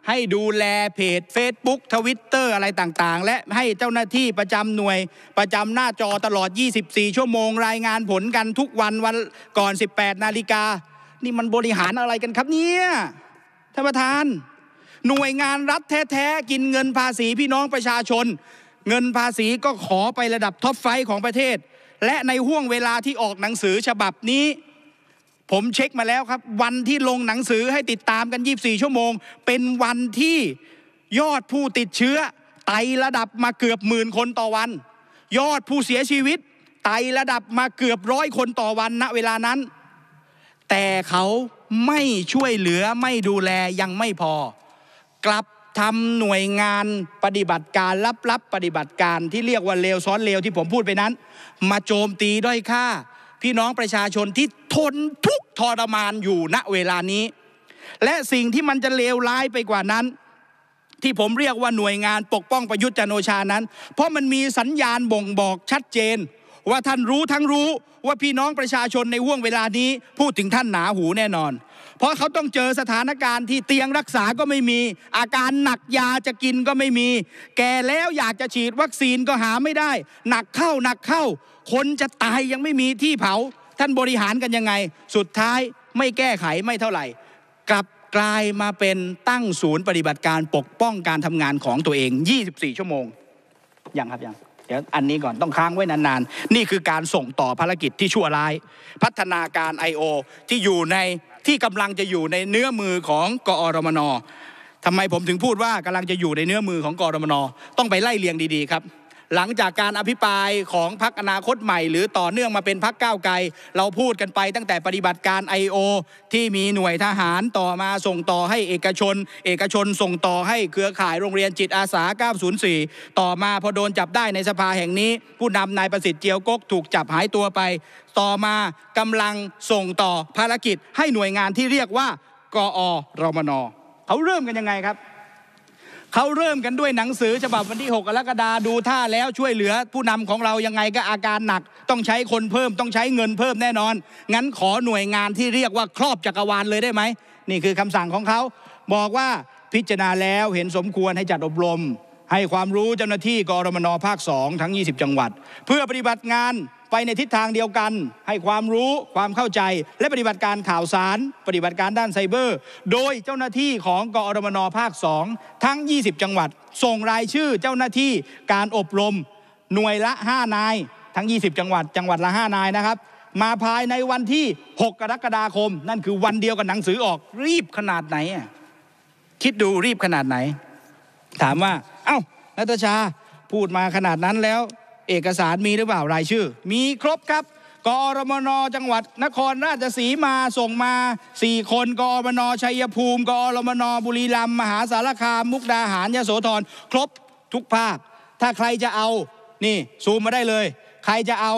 ให้ดูแลเพจ Facebook ทวิตเตอร์อะไรต่างๆ และให้เจ้าหน้าที่ประจำหน่วย ประจำหน้าจอตลอด 24 ชั่วโมงรายงานผลกันทุกวันวันก่อน 18 นาฬิกา นี่มันบริหารอะไรกันครับเนี่ยท่านประธาน หน่วยงานรัฐแท้ๆ กินเงินภาษีพี่น้องประชาชน เงินภาษีก็ขอไประดับท็อปไฟของประเทศ และในห่วงเวลาที่ออกหนังสือฉบับนี้ผมเช็คมาแล้วครับวันที่ลงหนังสือให้ติดตามกัน 24 ชั่วโมง เป็นวันที่ยอดผู้ติดเชื้อไตระดับมาเกือบหมื่นคนต่อวัน ยอดผู้เสียชีวิตไตระดับมาเกือบร้อยคนต่อวันณเวลานั้น แต่เขาไม่ช่วยเหลือไม่ดูแลยังไม่พอ กลับทำหน่วยงานปฏิบัติการลับๆปฏิบัติการที่เรียกว่าเลวซ้อนเลวที่ผมพูดไปนั้น มาโจมตีด้อยค่าพี่น้องประชาชนที่ทนทุกทรมานอยู่ณเวลานี้ และสิ่งที่มันจะเลวร้ายไปกว่านั้น ที่ผมเรียกว่าหน่วยงานปกป้องประยุทธ์จันโอชานั้น เพราะมันมีสัญญาณบ่งบอกชัดเจน ว่าท่านรู้ทั้งรู้ว่าพี่น้องประชาชนในห่วงเวลานี้ พูดถึงท่านหนาหูแน่นอน เพราะเขาต้องเจอสถานการณ์ที่เตียงรักษาก็ไม่มี อาการหนักยาจะกินก็ไม่มี แก่แล้วอยากจะฉีดวัคซีนก็หาไม่ได้ หนักเข้าหนักเข้าคนจะตายยังไม่มีที่เผาท่านบริหารกันยังไง สุดท้ายไม่แก้ไขไม่เท่าไหร่ กลับกลายมาเป็นตั้งศูนย์ปฏิบัติการปกป้องการทำงานของตัวเอง 24 ชั่วโมงยังครับยังเดี๋ยวอันนี้ก่อนต้องค้างไว้นานๆ นี่คือการส่งต่อภารกิจที่ชั่วร้าย พัฒนาการ I.O. ที่อยู่ในที่กำลังจะอยู่ในเนื้อมือของกอรมนทำไมผมถึงพูดว่ากำลังจะอยู่ในเนื้อมือของกอรมนต้องไปไล่เลียงดีๆครับหลังจากการอภิปรายของพักอนาคตใหม่ หรือต่อเนื่องมาเป็นพักก้าวไกล เราพูดกันไปตั้งแต่ปฏิบัติการ IO ที่มีหน่วยทหารต่อมาส่งต่อให้เอกชน เอกชนส่งต่อให้เครือข่ายโรงเรียนจิตอาสา 904 ต่อมาพอโดนจับได้ในสภาแห่งนี้ ผู้นำนายประสิทธิ์เจียวกกถูกจับหายตัวไป ต่อมากำลังส่งต่อภารกิจ ให้หน่วยงานที่เรียกว่ากอรมนเขาเริ่มกันยังไงครับเขาเริ่มกันด้วยหนังสือฉบับวันที่ 6 กรกฎาดูท่าแล้วช่วยเหลือ ผู้นำของเรายังไงก็อาการหนัก ต้องใช้คนเพิ่มต้องใช้เงินเพิ่มแน่นอน งั้นขอหน่วยงานที่เรียกว่าครอบจักรวาลเลยได้ไหม นี่คือคำสั่งของเขาบอกว่าพิจารณาแล้วเห็นสมควรให้จัดอบรม ให้ความรู้เจ้าหน้าที่กรมนภาคสองทั้ง 20 จังหวัด เพื่อปฏิบัติงานไปในทิศทางเดียวกันให้ความรู้ความเข้าใจและปฏิบัติการข่าวสาร ปฏิบัติการด้านไซเบอร์ โดยเจ้าหน้าที่ของกอรมนภาค 2 ทั้ง 20 จังหวัด ส่งรายชื่อเจ้าหน้าที่การอบรม หน่วยละ 5 นาย ทั้ง 20 จังหวัด จังหวัดละ5นายนะครับ มาภายในวันที่ 6 กรกฎาคม นั่นคือวันเดียวกับหนังสือออกรีบขนาดไหนคิดดูรีบขนาดไหน ถามว่า เอา้านัตชาพูดมาขนาดนั้นแล้วเอกสารมีหรือเปล่ารายชื่อ มีครบครับกอรมนจังหวัดนครราชสีมาส่งมา4คน กอรมนชัยภูมิ กอรมนบุรีรัมย์มหาสารคาม มุกดาหารยโสธร ครบทุกภาค ถ้าใครจะเอานี่ ซูมมาได้เลย ใครจะเอา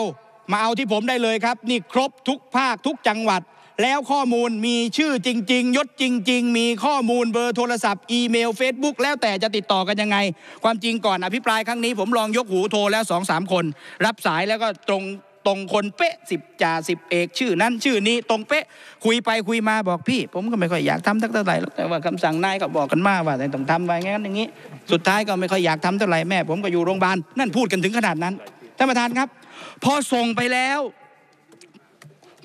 มาเอาที่ผมได้เลยครับ นี่ครบทุกภาคทุกจังหวัดแล้วข้อมูลมีชื่อจริง ๆยศจริง ๆ มีข้อมูลเบอร์โทรศัพท์อีเมล Facebook แล้วแต่จะติดต่อกันยังไง ความจริงก่อนอภิปรายครั้งนี้ผมลองยกหูโทรแล้วสองสามคน รับสายแล้วก็ตรงตรงคนเป๊ะสิบจ่าสิบเอก ชื่อนั้นชื่อนี้ตรงเป๊ะคุยไปคุยมาบอกพี่ผมก็ไม่ค่อยอยากทำเท่าไหร่หรอกแต่ว่าคำสั่งนายก็บอกกันมาว่าต้องทำไว้งั้นอย่างนี้ สุดท้ายก็ไม่ค่อยอยากทำเท่าไหร่แม่ ผมก็อยู่โรงพยาบาลนั่นพูดกันถึงขนาดนั้นท่านประธานครับพอส่งไปแล้ว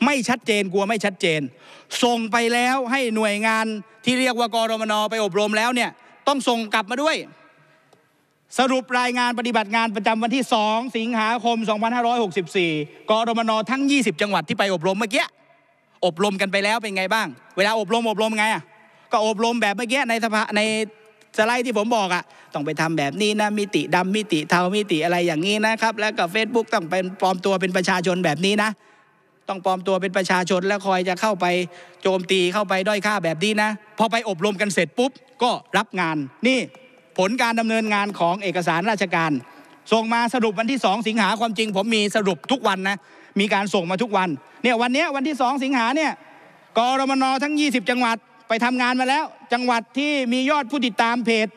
ไม่ชัดเจนกลัวไม่ชัดเจนส่งไปแล้วให้หน่วยงานที่เรียกว่ากรมนไปอบรมแล้วเนี่ย ต้องส่งกลับมาด้วย สรุปรายงานปฏิบัติงานประจำวันที่ 2 สิงหาคม 2564กรมนทั้ง 20 จังหวัดที่ไปอบรมเมื่อกี้อบรมกันไปแล้วเป็นไงบ้าง เวลาอบรมอบรมไงอ่ะก็อบรมแบบเมื่อกี้ในสภาในสไลด์ที่ผมบอกอะ่ะ ต้องไปทำแบบนี้นะมิติดำมิติเทามิติอะไรอย่างนี้นะครับแล้วก็ Facebook ต้องเป็นปลอมตัวเป็นประชาชนแบบนี้นะต้องปลอมตัวเป็นประชาชนแล้วคอยจะเข้าไปโจมตีเข้าไปด้อยค่าแบบนี้นะพอไปอบรมกันเสร็จปุ๊บก็รับงาน นี่ผลการดำเนินงานของเอกสารราชการ ส่งมาสรุปวันที่สองสิงหาความจริง ผมมีสรุปทุกวันนะมีการส่งมาทุกวันเนี่ยวันนี้วันที่สองสิงหาเนี่ยกรมนทั้ง 20 จังหวัดไปทำงานมาแล้วจังหวัดที่มียอดผู้ติดตามเพจ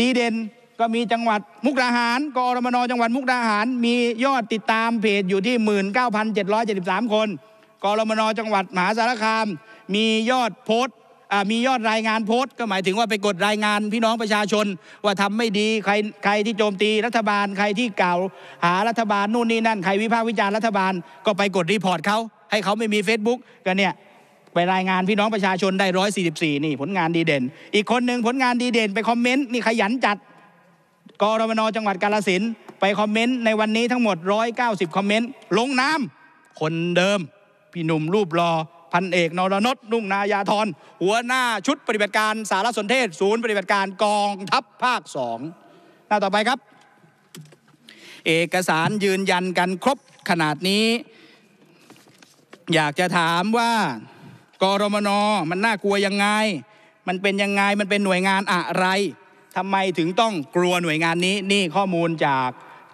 ดีเด่นก็มีจังหวัดมุกดาหารกรมนจังหวัดมุกดาหาร มียอดติดตามเพจอยู่ที่ 19,773 คน กรมนจังหวัดมหาสารคาม มียอดโพสมียอดรายงานโพสต์ ก็หมายถึงว่าไปกดรายงานพี่น้องประชาชน ว่าทำไม่ดีใครใครที่โจมตีรัฐบาล ใครที่กล่าวหารัฐบาลนู่นนี่นั่น ใครวิพากษ์วิจารณ์รัฐบาล ก็ไปกดรีพอร์ตเขาให้เขาไม่มี Facebook กันเนี่ย ไปรายงานพี่น้องประชาชนได้ร้อยสสี่ิบสี่นี่ผลงานดีเด่น อีกคนหนึ่งผลงานดีเด่นไปคอมเมนต์นี่ขยันจัดกรมนจังหวัดกาลสินไปคอมเมนต์ในวันนี้ทั้งหมด 190 คอมเมนต์ลงน้ำคนเดิมพี่หนุ่มรูปรอพันเอกนรนทนุ่งนายาธร หัวหน้าชุดปฏิบัติการสารสนเทศ ศูนย์ปฏิบัติการกองทัพภาคสองหน้าต่อไปครับ เอกสารยืนยันกันครบขนาดนี้ อยากจะถามว่า กรมนมันน่ากลัวยังไง มันเป็นยังไงมันเป็นหน่วยงานอะไรทำไมถึงต้องกลัวหน่วยงานนี้ นี่ข้อมูลจาก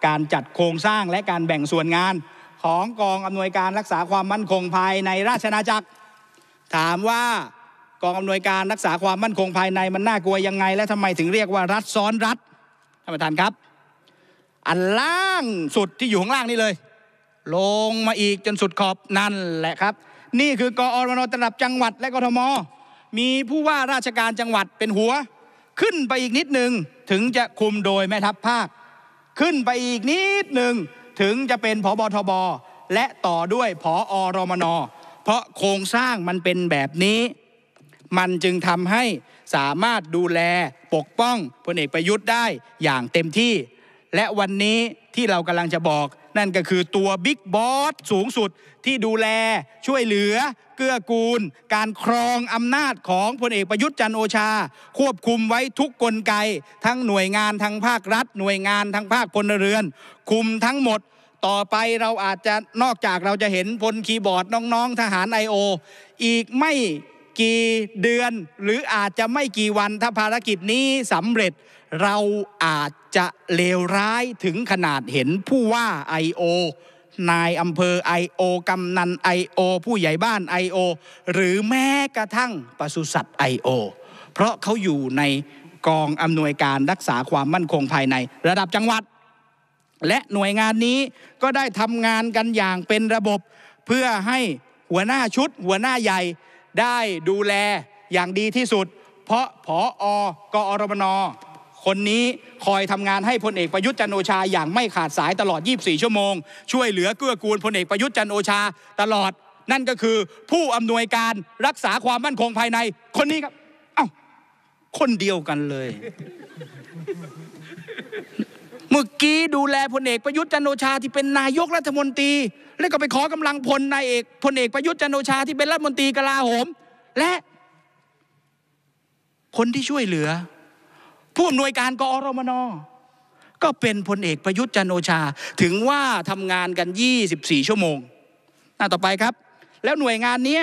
การจัดโครงสร้างและการแบ่งส่วนงาน ของกองอำนวยการรักษาความมั่นคงภายในราชนาจักร ถามว่ากองอำนวยการรักษาความมั่นคงภายในมันน่ากลัวยังไง และทำไมถึงเรียกว่ารัฐซ้อนรัฐท่านประธานครับ อันล่างสุดที่อยู่ ข้างล่างนี่เลย ลงมาอีกจนสุดขอบนั่นแหละครับ นี่คือกอรมนระดับจังหวัด และกทม มีผู้ว่าราชการจังหวัดเป็นหัวขึ้นไปอีกนิดหนึ่งถึงจะคุมโดยแม่ทัพภาค ขึ้นไปอีกนิดหนึ่ง ถึงจะเป็นผบทบและต่อด้วยผออรมน เพราะโครงสร้างมันเป็นแบบนี้ มันจึงทำให้สามารถดูแลปกป้องพลเอกประยุทธ์ได้อย่างเต็มที่ และวันนี้ที่เรากำลังจะบอกนั่นก็คือตัวบิ๊กบอสสูงสุดที่ดูแลช่วยเหลือ เกื้อกูล การครองอำนาจของพลเอกประยุทธ์จันโอชา ควบคุมไว้ทุกกลไก ทั้งหน่วยงานทั้งภาครัฐ หน่วยงานทั้งภาคพลเรือน คุมทั้งหมด ต่อไปเราอาจจะนอกจากเราจะเห็นพลคีย์บอร์ดน้องๆ ทหารไอโออีกไม่กี่เดือน หรืออาจจะไม่กี่วัน ถ้าภารกิจนี้สำเร็จเราอาจจะเลวร้ายถึงขนาดเห็นผู้ว่าไอโอ นายอำเภอไอโอกำนันไอโอผู้ใหญ่บ้านไอโอหรือแม้กระทั่งปศุสัตว์ไอโอเพราะเขาอยู่ในกองอำนวยการรักษาความมั่นคงภายในระดับจังหวัด และหน่วยงานนี้ก็ได้ทำงานกันอย่างเป็นระบบ เพื่อให้หัวหน้าชุด หัวหน้าใหญ่ได้ดูแลอย่างดีที่สุด เพราะผออกอรมนคนนี้คอยทำงานให้พลเอกประยุทธ์จันโอชา อย่างไม่ขาดสาย ตลอด 24 ชั่วโมงช่วยเหลือเกื้อกูลพลเอกประยุทธ์จันโอชา ตลอด นั่นก็คือ ผู้อำนวยการรักษาความมั่นคงภายใน คนนี้ครับเอ้าคนเดียวกันเลยเมื่อกี้ดูแลพลเอก ประยุทธ์จันโอชา ที่เป็นนายกรัฐมนตรี แล้วก็ไปขอกำลังพลนายเอกพลเอกประยุทธ์จันโอชาที่ เป็นรัฐมนตรีกลาโหม และ คนที่ช่วยเหลือผู้อำนวยการกอรมนก็เป็นพลเอกประยุทธ์จันโอชา ถึงว่าทำงานกัน 24 ชั่วโมง หน้าต่อไปครับ แล้วหน่วยงานนี้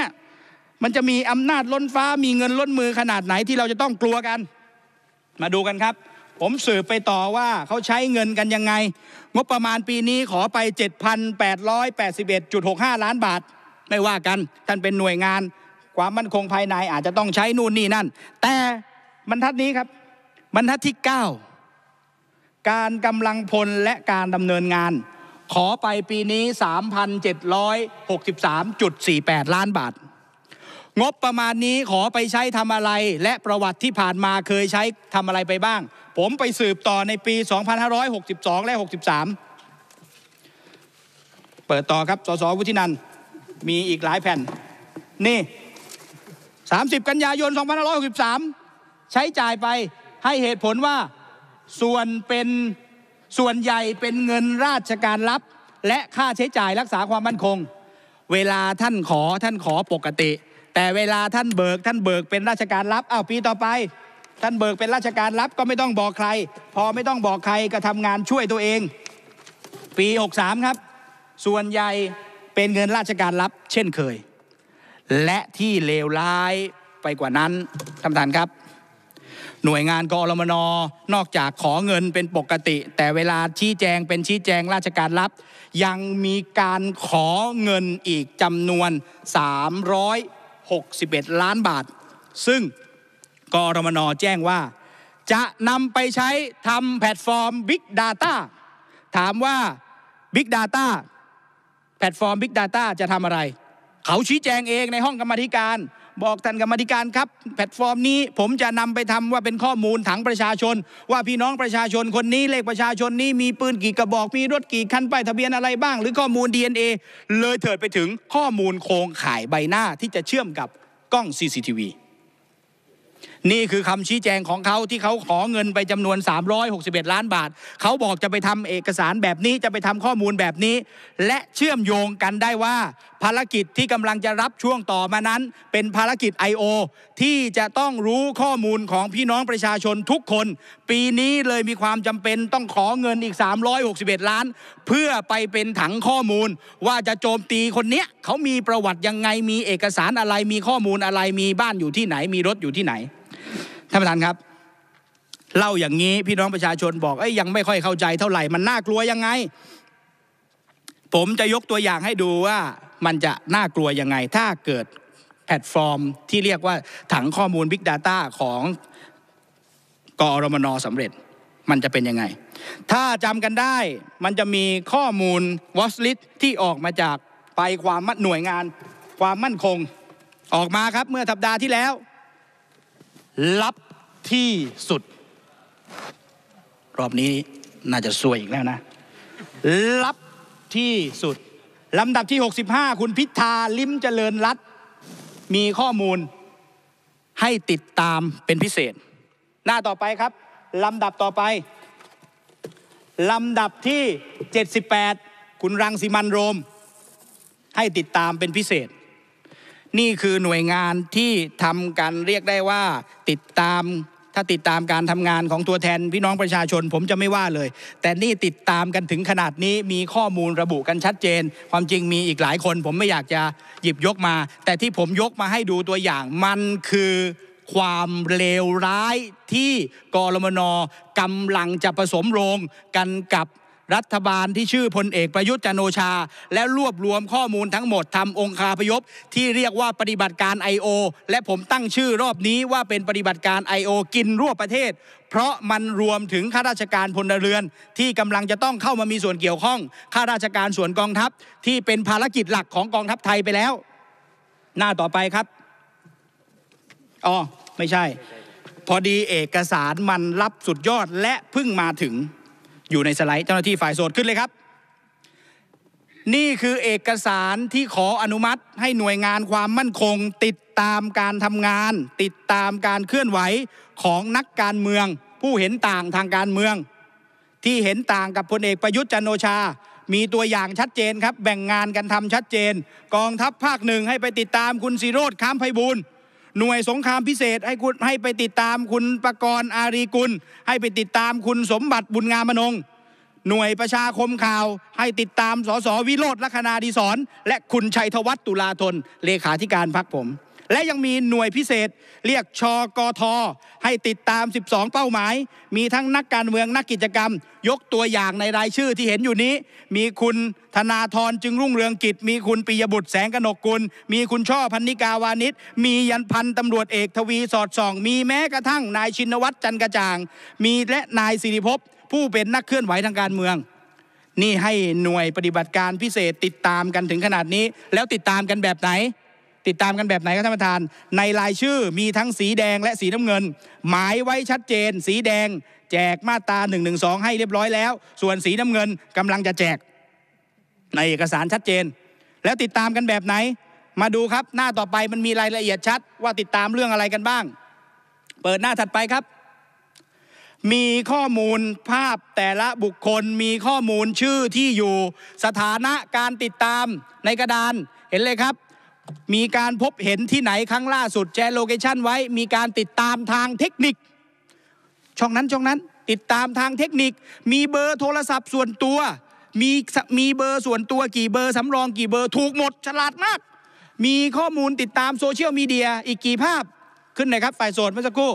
มันจะมีอำนาจล้นฟ้ามีเงินล้นมือขนาดไหนที่เราจะต้องกลัวกัน มาดูกันครับ ผมสืบไปต่อว่าเขาใช้เงินกันยังไง งบประมาณปีนี้ขอไป 7,881.65 ล้านบาท ไม่ว่ากันท่านเป็นหน่วยงานความมั่นคงภายในอาจจะต้องใช้นู่นนี่นั่น แต่บรรทัดนี้ครับบรรทัดที่ 9 การกำลังพล และการดำเนินงาน ขอไปปีนี้ 3,763.48 ล้านบาท งบประมาณนี้ขอไปใช้ทำอะไรและประวัติที่ผ่านมาเคยใช้ทำอะไรไปบ้าง ผมไปสืบต่อในปี 2562 และ 63 เปิดต่อครับ สสวุฒินันมีอีกหลายแผ่น นี่ 30 กันยายน 2563 ใช้จ่ายไปให้เหตุผลว่าส่วนเป็นส่วนใหญ่เป็นเงินราชการรับ และค่าใช้จ่ายรักษาความมั่นคง เวลาท่านขอท่านขอปกติ แต่เวลาท่านเบิกท่านเบิกเป็นราชการรับอ้าวปีต่อไป ท่านเบิกเป็นราชการรับก็ไม่ต้องบอกใคร พอไม่ต้องบอกใครก็ทำงานช่วยตัวเอง ปี63ครับ ส่วนใหญ่เป็นเงินราชการรับเช่นเคย และที่เลวร้ายไปกว่านั้นท่านประธานครับหน่วยงานกอรมน นอกจากขอเงินเป็นปกติ แต่เวลาชี้แจงเป็นชี้แจงราชการรับ ยังมีการขอเงินอีกจำนวน 361 ล้านบาท ซึ่งกอรมนแจ้งว่า จะนำไปใช้ทำแพลตฟอร์ม Big Data ถามว่า Big Data แพลตฟอร์ม Big Data จะทำอะไร เขาชี้แจงเองในห้องกรรมธิการบอกท่านกรรมธิการครับ แพลตฟอร์มนี้ผมจะนำไปทำว่าเป็นข้อมูลถังประชาชน ว่าพี่น้องประชาชนคนนี้ เลขประชาชนนี้มีปืนกี่กระบอกมีรถกี่คันไปทะเบียนอะไรบ้าง หรือข้อมูล DNA เลยเถิดไปถึงข้อมูลโครงข่ายใบหน้าที่จะเชื่อมกับกล้อง CCTV นี่คือคำชี้แจงของเขาที่เขาขอเงินไปจำนวน 361 ล้านบาท เขาบอกจะไปทำเอกสารแบบนี้จะไปทำข้อมูลแบบนี้ และเชื่อมโยงกันได้ว่า ภารกิจที่กำลังจะรับช่วงต่อมานั้น เป็นภารกิจ I.O. ที่จะต้องรู้ข้อมูลของพี่น้องประชาชนทุกคน ปีนี้เลยมีความจำเป็นต้องขอเงินอีก 361 ล้าน เพื่อไปเป็นถังข้อมูล ว่าจะโจมตีคนเนี้ยเขามีประวัติยังไงมีเอกสารอะไรมีข้อมูลอะไรมีบ้านอยู่ที่ไหน มีรถอยู่ที่ไหนท่านประธานครับเล่าอย่างนี้พี่น้องประชาชนบอกเอ้ยยังไม่ค่อยเข้าใจเท่าไหร่ มันน่ากลัวยังไง ผมจะยกตัวอย่างให้ดูว่ามันจะน่ากลัวยังไง ถ้าเกิดแพลตฟอร์มที่เรียกว่าถังข้อมูล Big Data ของกอรมนสำเร็จ มันจะเป็นยังไง ถ้าจำกันได้มันจะมีข้อมูลวอชลิสที่ออกมาจากไปความหน่วยงาน ความมั่นคงออกมาครับ เมื่อสัปดาห์ที่แล้วลับที่สุด รอบนี้น่าจะสวยอีกแล้วนะลับที่สุดลำดับที่ 65 คุณพิธาลิ้มเจริญรัตมีข้อมูลให้ติดตามเป็นพิเศษ หน้าต่อไปครับลำดับต่อไปลำดับที่ 78 คุณรังสิมันโรม ให้ติดตามเป็นพิเศษนี่คือหน่วยงานที่ทำกันเรียกได้ว่า ติดตามถ้าติดตามการทำงานของตัวแทน พี่น้องประชาชนผมจะไม่ว่าเลย แต่นี่ติดตามกันถึงขนาดนี้มีข้อมูลระบุกันชัดเจน ความจริงมีอีกหลายคน ผมไม่อยากจะหยิบยกมา แต่ที่ผมยกมาให้ดูตัวอย่าง มันคือความเลวร้ายที่กรมนกำลังจะผสมโรงกันกับรัฐบาลที่ชื่อพลเอกประยุทธ์จันโอชา และรวบรวมข้อมูลทั้งหมด ทำองคาพยพ ที่เรียกว่าปฏิบัติการ I.O. และผมตั้งชื่อรอบนี้ว่าเป็นปฏิบัติการ I.O. กินรั่วประเทศ เพราะมันรวมถึงข้าราชการพลเรือน ที่กำลังจะต้องเข้ามามีส่วนเกี่ยวข้องข้าราชการส่วนกองทัพ ที่เป็นภารกิจหลักของกองทัพไทยไปแล้วหน้าต่อไปครับอ๋อไม่ใช่ พอดีเอกสารมันรับสุดยอดและเพิ่งมาถึงอยู่ในสไลด์เจ้าหน้าที่ฝ่ายโสด ขึ้นเลยครับ นี่คือเอกสารที่ขออนุมัติ ให้หน่วยงานความมั่นคง ติดตามการทำงาน ติดตามการเคลื่อนไหวของนักการเมือง ผู้เห็นต่างทางการเมือง ที่เห็นต่างกับพลเอกประยุทธ์จันโอชา มีตัวอย่างชัดเจนครับ แบ่งงานกันทำชัดเจน กองทัพภาคหนึ่งให้ไปติดตามคุณสิโรธค้ามไพบูลหน่วยสงครามพิเศษให้คุณให้ไปติดตามคุณประกรณ์อารีกุล ให้ไปติดตามคุณสมบัติบุญงามมนงหน่วยประชาคมข่าวให้ติดตามสสวิโรธลัคนาดีสอนและคุณชัยธวัฒน์ตุลาธนเลขาธิการพักผมและยังมีหน่วยพิเศษเรียกชกท ให้ติดตาม 12 เป้าหมาย มีทั้งนักการเมืองนักกิจกรรม ยกตัวอย่างในรายชื่อที่เห็นอยู่นี้ มีคุณธนาธรจึงรุ่งเรืองกิจ มีคุณปิยบุตรแสงกนกกุล มีคุณช่อพันนิกาวานิชมียันพันตำรวจเอกทวีสอดส่อง มีแม้กระทั่งนายชินวัตรจันกระจ่าง มีและนายสิริภพผู้เป็นนักเคลื่อนไหวทางการเมือง นี่ให้หน่วยปฏิบัติการพิเศษติดตามกันถึงขนาดนี้แล้วติดตามกันแบบไหนติดตามกันแบบไหนครับท่านประธาน ในรายชื่อมีทั้งสีแดงและสีน้ำเงิน หมายไว้ชัดเจนสีแดง แจกมาตรา1นึให้เรียบร้อย แล้วส่วนสีน้ำเงินกำลังจะแจก ในเอกสารชัดเจน แล้วติดตามกันแบบไหน มาดูครับหน้าต่อไปมันมีรายละเอียดชัดว่าติดตามเรื่องอะไรกันบ้าง เปิดหน้าถัดไปครับ มีข้อมูลภาพแต่ละบุคคล มีข้อมูลชื่อที่อยู่ สถานะการติดตามในกระดานเห็นเลยครับมีการพบเห็นที่ไหนครั้งล่าสุดแชร์โลเคชันไว้มีการติดตามทางเทคนิคช่องนั้นช่องนั้นติดตามทางเทคนิค มีเบอร์โทรศัพท์ส่วนตัว มีมีเบอร์ส่วนตัวกี่เบอร์ สำรองกี่เบอร์ ถูกหมดฉลาดมาก มีข้อมูลติดตามโซเชียลมีเดียอีกกี่ภาพขึ้นหน่อยครับฝ่ายโสดเมื่อสักครู่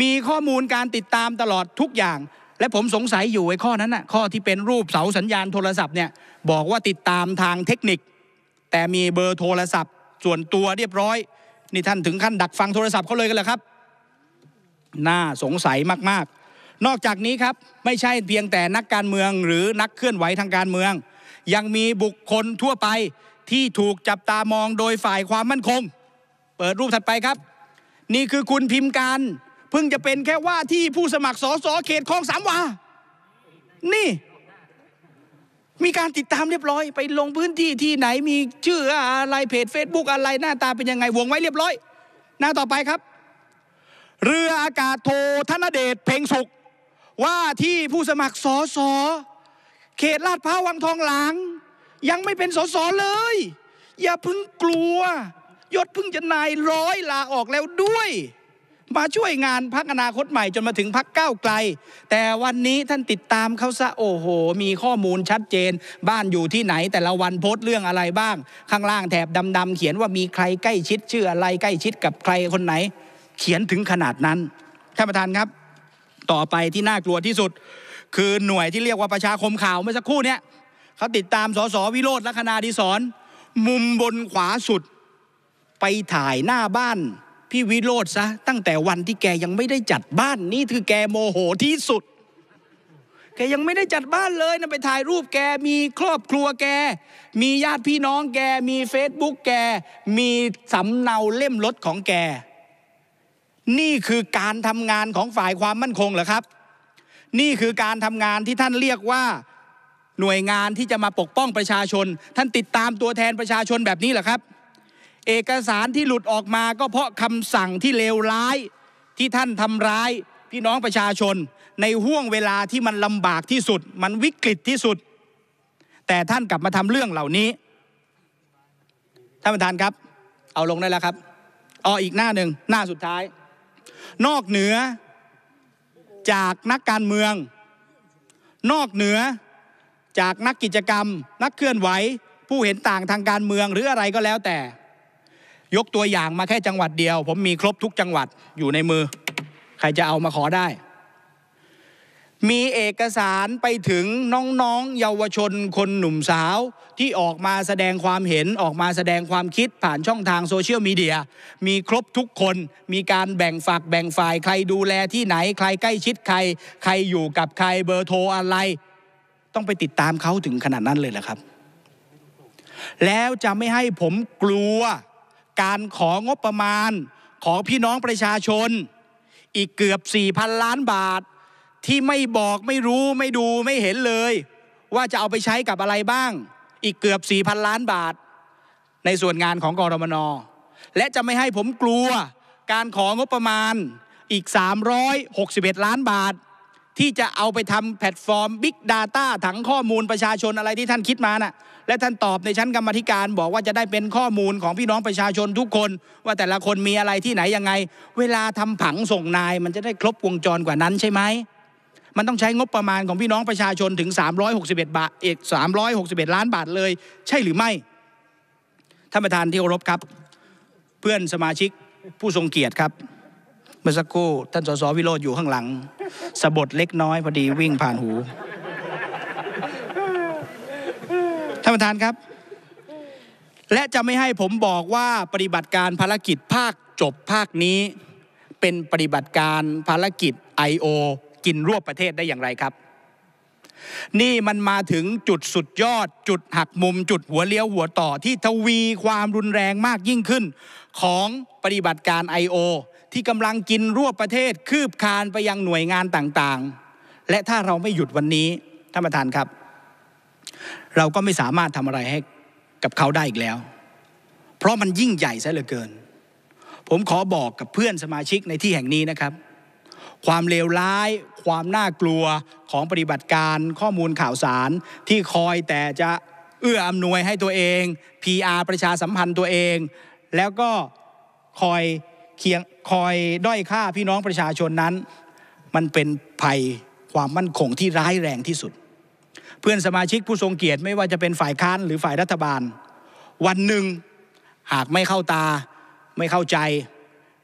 มีข้อมูลการติดตามตลอดทุกอย่าง และผมสงสัยอยู่ไอ้ข้อนั้นน่ะข้อที่เป็นรูปเสาสัญญาณโทรศัพท์เนี่ยบอกว่าติดตามทางเทคนิคแต่มีเบอร์โทรศัพท์ส่วนตัวเรียบร้อย นี่ท่านถึงขั้นดักฟังโทรศัพท์เขาเลยกันเหรอครับ น่าสงสัยมาก ๆ นอกจากนี้ครับ ไม่ใช่เพียงแต่นักการเมืองหรือนักเคลื่อนไหวทางการเมือง ยังมีบุคคลทั่วไป ที่ถูกจับตามองโดยฝ่ายความมั่นคงเปิดรูปถัดไปครับ นี่คือคุณพิมพ์การเพิ่งจะเป็นแค่ว่าที่ผู้สมัครสสเขตคลองสามวานี่มีการติดตามเรียบร้อยไปลงพื้นที่ที่ไหนมีชื่ออะไรเพจ Facebook อะไรหน้าตาเป็นยังไงวงไว้เรียบร้อย หน้าต่อไปครับ เรืออากาศโทธนเดชเพ่งสุขว่าที่ผู้สมัครสอสอเขตลาดพร้าววังทองหลัง ยังไม่เป็นสอสอเลย อย่าพึ่งกลัวยศพึ่งจะนายร้อยลาออกแล้วด้วยมาช่วยงานพักอนาคตใหม่จนมาถึงพักเก้าไกล แต่วันนี้ท่านติดตามเขาซะโอ้โห มีข้อมูลชัดเจนบ้านอยู่ที่ไหนแต่ละวันโพสต์เรื่องอะไรบ้าง ข้างล่างแถบดำๆเขียนว่ามีใครใกล้ชิดชื่ออะไรใกล้ชิดกับใครคนไหน เขียนถึงขนาดนั้นท่านประธาน ครับ ต่อไปที่น่ากลัวที่สุดคือหน่วยที่เรียกว่าประชาคมข่าวเมื่อสักครู่เนี้ยเขาติดตามสสวิโรธลัคนาดีสอนมุมบนขวาสุดไปถ่ายหน้าบ้านพี่วิโรธซะตั้งแต่วันที่แกยังไม่ได้จัดบ้าน นี่คือแกโมโหที่สุด แกยังไม่ได้จัดบ้านเลยนะไปถ่ายรูปแกมีครอบครัวแก มีญาติพี่น้องแก มีเฟซบุ๊กแก มีสำเนาเล่มรถของแกนี่คือการทำงานของฝ่ายความมั่นคงเหรอครับ นี่คือการทำงานที่ท่านเรียกว่า หน่วยงานที่จะมาปกป้องประชาชน ท่านติดตามตัวแทนประชาชนแบบนี้เหรอครับเอกสารที่หลุดออกมาก็เพราะคำสั่งที่เลวร้ายที่ท่านทำร้าย พี่น้องประชาชนในห่วงเวลาที่มันลำบากที่สุด มันวิกฤตที่สุด แต่ท่านกลับมาทำเรื่องเหล่านี้ท่านประธานครับ เอาลงได้แล้วครับอ๋ออีกหน้าหนึ่งหน้าสุดท้าย นอกเหนือจากนักการเมือง นอกเหนือจากนักกิจกรรม นักเคลื่อนไหว ผู้เห็นต่างทางการเมืองหรืออะไรก็แล้วแต่ยกตัวอย่างมาแค่จังหวัดเดียว ผมมีครบทุกจังหวัดอยู่ในมือ ใครจะเอามาขอได้ มีเอกสารไปถึงน้องๆเยาวชนคนหนุ่มสาวที่ออกมาแสดงความเห็นออกมาแสดงความคิดผ่านช่องทางโซเชียลมีเดียมีครบทุกคน มีการแบ่งฝักแบ่งฝ่าย ใครดูแลที่ไหนใครใกล้ชิดใคร ใครอยู่กับใครเบอร์โทรอะไร ต้องไปติดตามเขาถึงขนาดนั้นเลยเหรอครับ แล้วจะไม่ให้ผมกลัวการของบประมาณ ของพี่น้องประชาชน อีกเกือบ 4,000 ล้านบาท ที่ไม่บอกไม่รู้ไม่ดูไม่เห็นเลย ว่าจะเอาไปใช้กับอะไรบ้าง อีกเกือบ 4,000 ล้านบาท ในส่วนงานของกรมนและจะไม่ให้ผมกลัว การของงบประมาณอีก 361 ล้านบาท ที่จะเอาไปทำแพลตฟอร์ม Big Data ถังข้อมูลประชาชนอะไรที่ท่านคิดมานะ่ะและท่านตอบในชั้นกรรมธิการบอกว่าจะได้เป็นข้อมูลของพี่น้องประชาชนทุกคน ว่าแต่ละคนมีอะไรที่ไหนยังไง เวลาทำผังส่งนายมันจะได้ครบวงจรกว่านั้นใช่ไหม มันต้องใช้งบประมาณของพี่น้องประชาชนถึง 361บาทเอก361ล้านบาทเลย ใช่หรือไม่ ท่านประธานที่เคารพครับ เพื่อนสมาชิกผู้ทรงเกียรติครับเมื่อสักครู่ท่านสสวิโร์อยู่ข้างหลังสะบดเล็กน้อยพอดีวิ่งผ่านหูท่านประธานครับและจะไม่ให้ผมบอกว่าปฏิบัติการภารกิจภาคจบภาคนี้เป็นปฏิบัติการภารกิจ I.O. กินรวบประเทศได้อย่างไรครับ นี่มันมาถึงจุดสุดยอด จุดหักมุมจุดหัวเลี้ยวหัวต่อที่ทวีความรุนแรงมากยิ่งขึ้นของปฏิบัติการ I.O. ที่กำลังกินรวบประเทศคืบคานไปยังหน่วยงานต่างๆ และถ้าเราไม่หยุดวันนี้ท่านประธานครับเราก็ไม่สามารถทำอะไรให้กับเขาได้อีกแล้ว เพราะมันยิ่งใหญ่ซะเหลือเกิน ผมขอบอกกับเพื่อนสมาชิกในที่แห่งนี้นะครับ ความเลวร้าย ความน่ากลัวของปฏิบัติการข้อมูลข่าวสาร ที่คอยแต่จะเอื้ออำนวยให้ตัวเอง PR ประชาสัมพันธ์ตัวเอง แล้วก็คอยเคียงคอยด้อยค่าพี่น้องประชาชนนั้น มันเป็นภัยความมั่นคงที่ร้ายแรงที่สุดพื่อนสมาชิกผู้ทรงเกียรติไม่ว่าจะเป็นฝ่ายค้านหรือฝ่ายรัฐบาล วันหนึ่งหากไม่เข้าตา ไม่เข้าใจ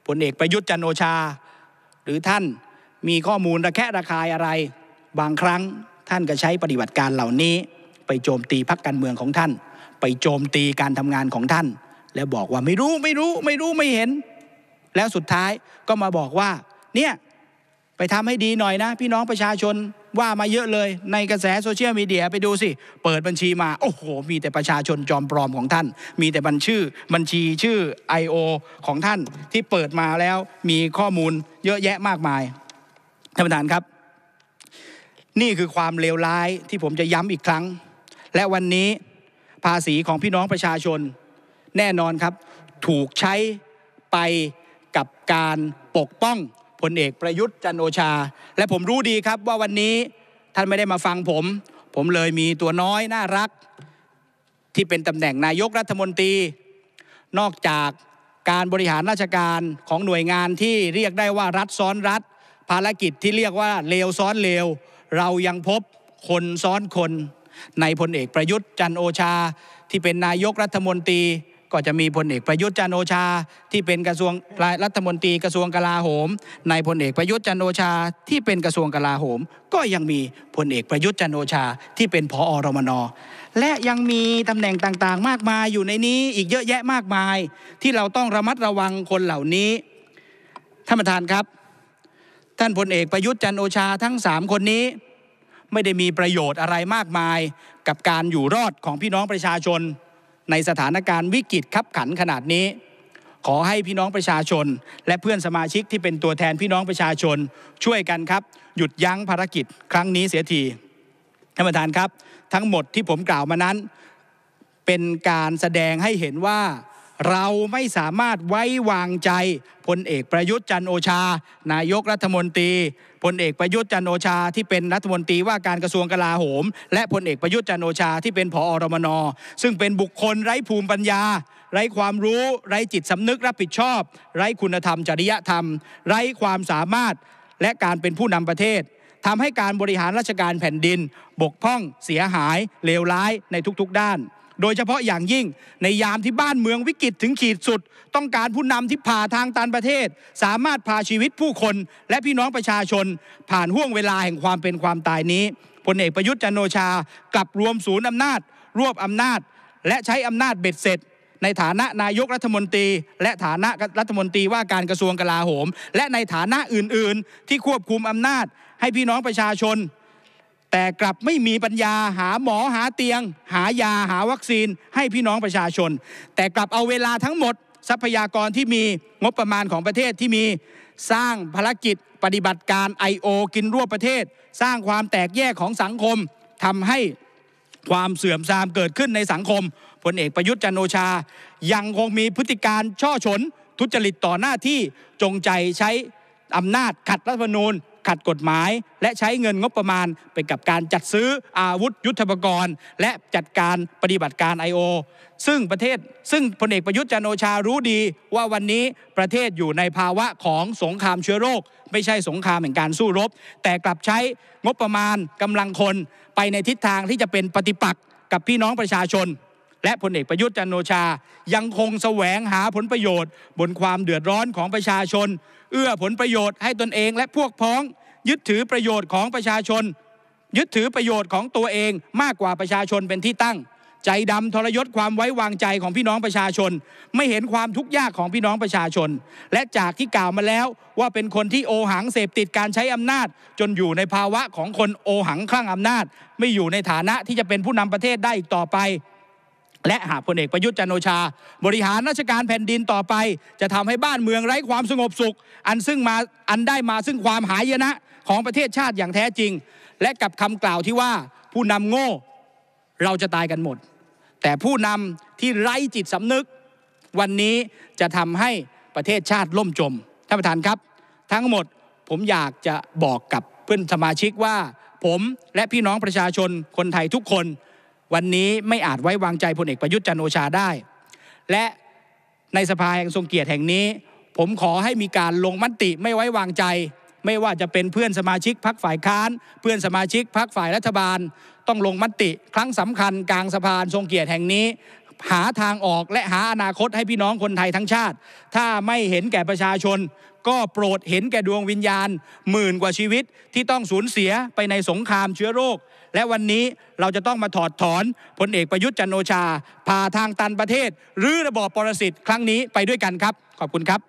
ผลเอกประยุทธ์จันโอชา หรือท่านมีข้อมูลระแคะระคายอะไร บางครั้งท่านก็ใช้ปฏิบัติการเหล่านี้ ไปโจมตีพักการเมืองของท่าน ไปโจมตีการทำงานของท่าน แล้วบอกว่าไม่รู้ไม่รู้ไม่รู้ไม่เห็น แล้วสุดท้ายก็มาบอกว่าเนี่ยไปทำให้ดีหน่อยนะ พี่น้องประชาชนว่ามาเยอะเลยในกระแสโซเชียลมีเดียไปดูสิ เปิดบัญชีมา โอ้โห มีแต่ประชาชนจอมปลอมของท่าน มีแต่บัญชื่อบัญชีชื่อ I.O. ของท่านที่เปิดมาแล้วมีข้อมูลเยอะแยะมากมาย ท่านประธานครับ นี่คือความเลวร้ายที่ผมจะย้ำอีกครั้ง และวันนี้ภาษีของพี่น้องประชาชนแน่นอนครับถูกใช้ไปกับการปกป้องพลเอกประยุทธ์จันโอชา และผมรู้ดีครับว่าวันนี้ท่านไม่ได้มาฟังผม ผมเลยมีตัวน้อยน่ารัก ที่เป็นตำแหน่งนายกรัฐมนตรี นอกจากการบริหารราชการของหน่วยงานที่เรียกได้ว่ารัฐซ้อนรัฐภารกิจที่เรียกว่าเลวซ้อนเลวเรายังพบคนซ้อนคนในพลเอกประยุทธ์จันโอชาที่เป็นนายกรัฐมนตรีก็จะมีพลเอกประยุทธ์จันโอชาที่เป็นกระทรวงรัฐมนตรีกระทรวงกลาโหมนายพลเอกประยุทธ์จันโอชาที่เป็นกระทรวงกลาโหม ก็ยังมีพลเอกประยุทธ์จันโอชา ที่เป็นผออรมน และยังมีตำแหน่งต่างๆ มากมายอยู่ในนี้อีกเยอะแยะมากมายที่เราต้องระมัดระวังคนเหล่านี้ท่านประธานครับท่านพลเอกประยุทธ์จันโอชาทั้งสามคนนี้ ไม่ได้มีประโยชน์อะไรมากมาย กับการอยู่รอดของพี่น้องประชาชนในสถานการณ์วิกฤตคับขันขนาดนี้ ขอให้พี่น้องประชาชน และเพื่อนสมาชิกที่เป็นตัวแทนพี่น้องประชาชน ช่วยกันครับ หยุดยั้งภารกิจครั้งนี้เสียทีท่านประธานครับ ทั้งหมดที่ผมกล่าวมานั้น เป็นการแสดงให้เห็นว่าเราไม่สามารถไว้วางใจพลเอกประยุทธ์จันโอชา นายกรัฐมนตรีพลเอกประยุทธ์จันโอชาที่เป็นรัฐมนตรีว่าการกระทรวงกลาโหม และพลเอกประยุทธ์จันโอชาที่เป็นผอรมน ซึ่งเป็นบุคคลไร้ภูมิปัญญา ไร้ความรู้ ไร้จิตสำนึกรับผิดชอบ ไร้คุณธรรมจริยธรรม ไร้ความสามารถ และการเป็นผู้นำประเทศทำให้การบริหารราชการแผ่นดิน บกพร่อง เสียหายเลวร้ายในทุกๆ ด้านโดยเฉพาะอย่างยิ่งในยามที่บ้านเมืองวิกฤตถึงขีดสุด ต้องการผู้นำที่ผ่าทางตันประเทศ สามารถพาชีวิตผู้คน และพี่น้องประชาชน ผ่านห่วงเวลาแห่งความเป็นความตายนี้พลเอกประยุทธ์จันโอชากลับรวมศูนย์อำนาจ รวบอำนาจ และใช้อำนาจเบ็ดเสร็จ ในฐานะนายกรัฐมนตรีและฐานะรัฐมนตรีว่าการกระทรวงกลาโหม และในฐานะอื่น ๆ ที่ควบคุมอำนาจ ให้พี่น้องประชาชนแต่กลับไม่มีปัญญาหาหมอหาเตียง หายาหาวัคซีน ให้พี่น้องประชาชน แต่กลับเอาเวลาทั้งหมดทรัพยากรที่มีงบประมาณของประเทศที่มีสร้างภารกิจ ปฏิบัติการ i อกินรวบประเทศ สร้างความแตกแยกของสังคมทำให้ความเสื่อมทรามเกิดขึ้นในสังคมพลเอกประยุทธ์จันโอชา ยังคงมีพฤติการช่อฉน ทุจริตต่อหน้าที่จงใจใช้อำนาจขัดรัฐธรรมนูญขัดกฎหมายและใช้เงินงบประมาณไปกับการจัดซื้ออาวุธยุทธปกรณ์และจัดการปฏิบัติการ I.O. ซึ่งประเทศซึ่งพลเอกประยุทธ์จันโอชารู้ดีว่าวันนี้ประเทศอยู่ในภาวะของสงครามเชื้อโรคไม่ใช่สงครามแห่งการสู้รบ แต่กลับใช้งบประมาณกำลังคนไปในทิศทางที่จะเป็นปฏิปักษ์กับพี่น้องประชาชน และพลเอกประยุทธ์จันโอชา ยังคงแสวงหาผลประโยชน์ บนความเดือดร้อนของประชาชนเอื้อผลประโยชน์ให้ตนเองและพวกพ้อง ยึดถือประโยชน์ของประชาชน ยึดถือประโยชน์ของตัวเองมากกว่าประชาชนเป็นที่ตั้ง ใจดำทรยศความไว้วางใจของพี่น้องประชาชน ไม่เห็นความทุกข์ยากของพี่น้องประชาชน และจากที่กล่าวมาแล้วว่าเป็นคนที่โอหังเสพติดการใช้อำนาจ จนอยู่ในภาวะของคนโอหังคลั่งอำนาจ ไม่อยู่ในฐานะที่จะเป็นผู้นำประเทศได้อีกต่อไปและหากพลเอกประยุทธ์จันโอชา บริหารราชการแผ่นดินต่อไป จะทำให้บ้านเมืองไร้ความสงบสุขอันซึ่งมาอันได้มาซึ่งความหายนะ ของประเทศชาติอย่างแท้จริง และกับคำกล่าวที่ว่าผู้นำโง่เราจะตายกันหมด แต่ผู้นำที่ไร้จิตสำนึก วันนี้จะทำให้ประเทศชาติล่มจมท่านประธานครับ ทั้งหมดผมอยากจะบอกกับเพื่อนสมาชิกว่า ผมและพี่น้องประชาชนคนไทยทุกคนวันนี้ไม่อาจไว้วางใจพลเอกประยุทธ์จันโอชาได้ และในสภาแห่งทรงเกียรติแห่งนี้ ผมขอให้มีการลงมติไม่ไว้วางใจ ไม่ว่าจะเป็นเพื่อนสมาชิกพักฝ่ายค้าน เพื่อนสมาชิกพักฝ่ายรัฐบาล ต้องลงมติ ครั้งสำคัญกลางสภาทรงเกียรติแห่งนี้ หาทางออกและหาอนาคตให้พี่น้องคนไทยทั้งชาติ ถ้าไม่เห็นแก่ประชาชน ก็โปรดเห็นแก่ดวงวิญญาณหมื่นกว่าชีวิตที่ต้องสูญเสียไปในสงครามเชื้อโรคและวันนี้เราจะต้องมาถอดถอนพลเอกประยุทธ์จันโอชา พาทางตันประเทศ หรือระบอบปรสิตครั้งนี้ไปด้วยกันครับ ขอบคุณครับ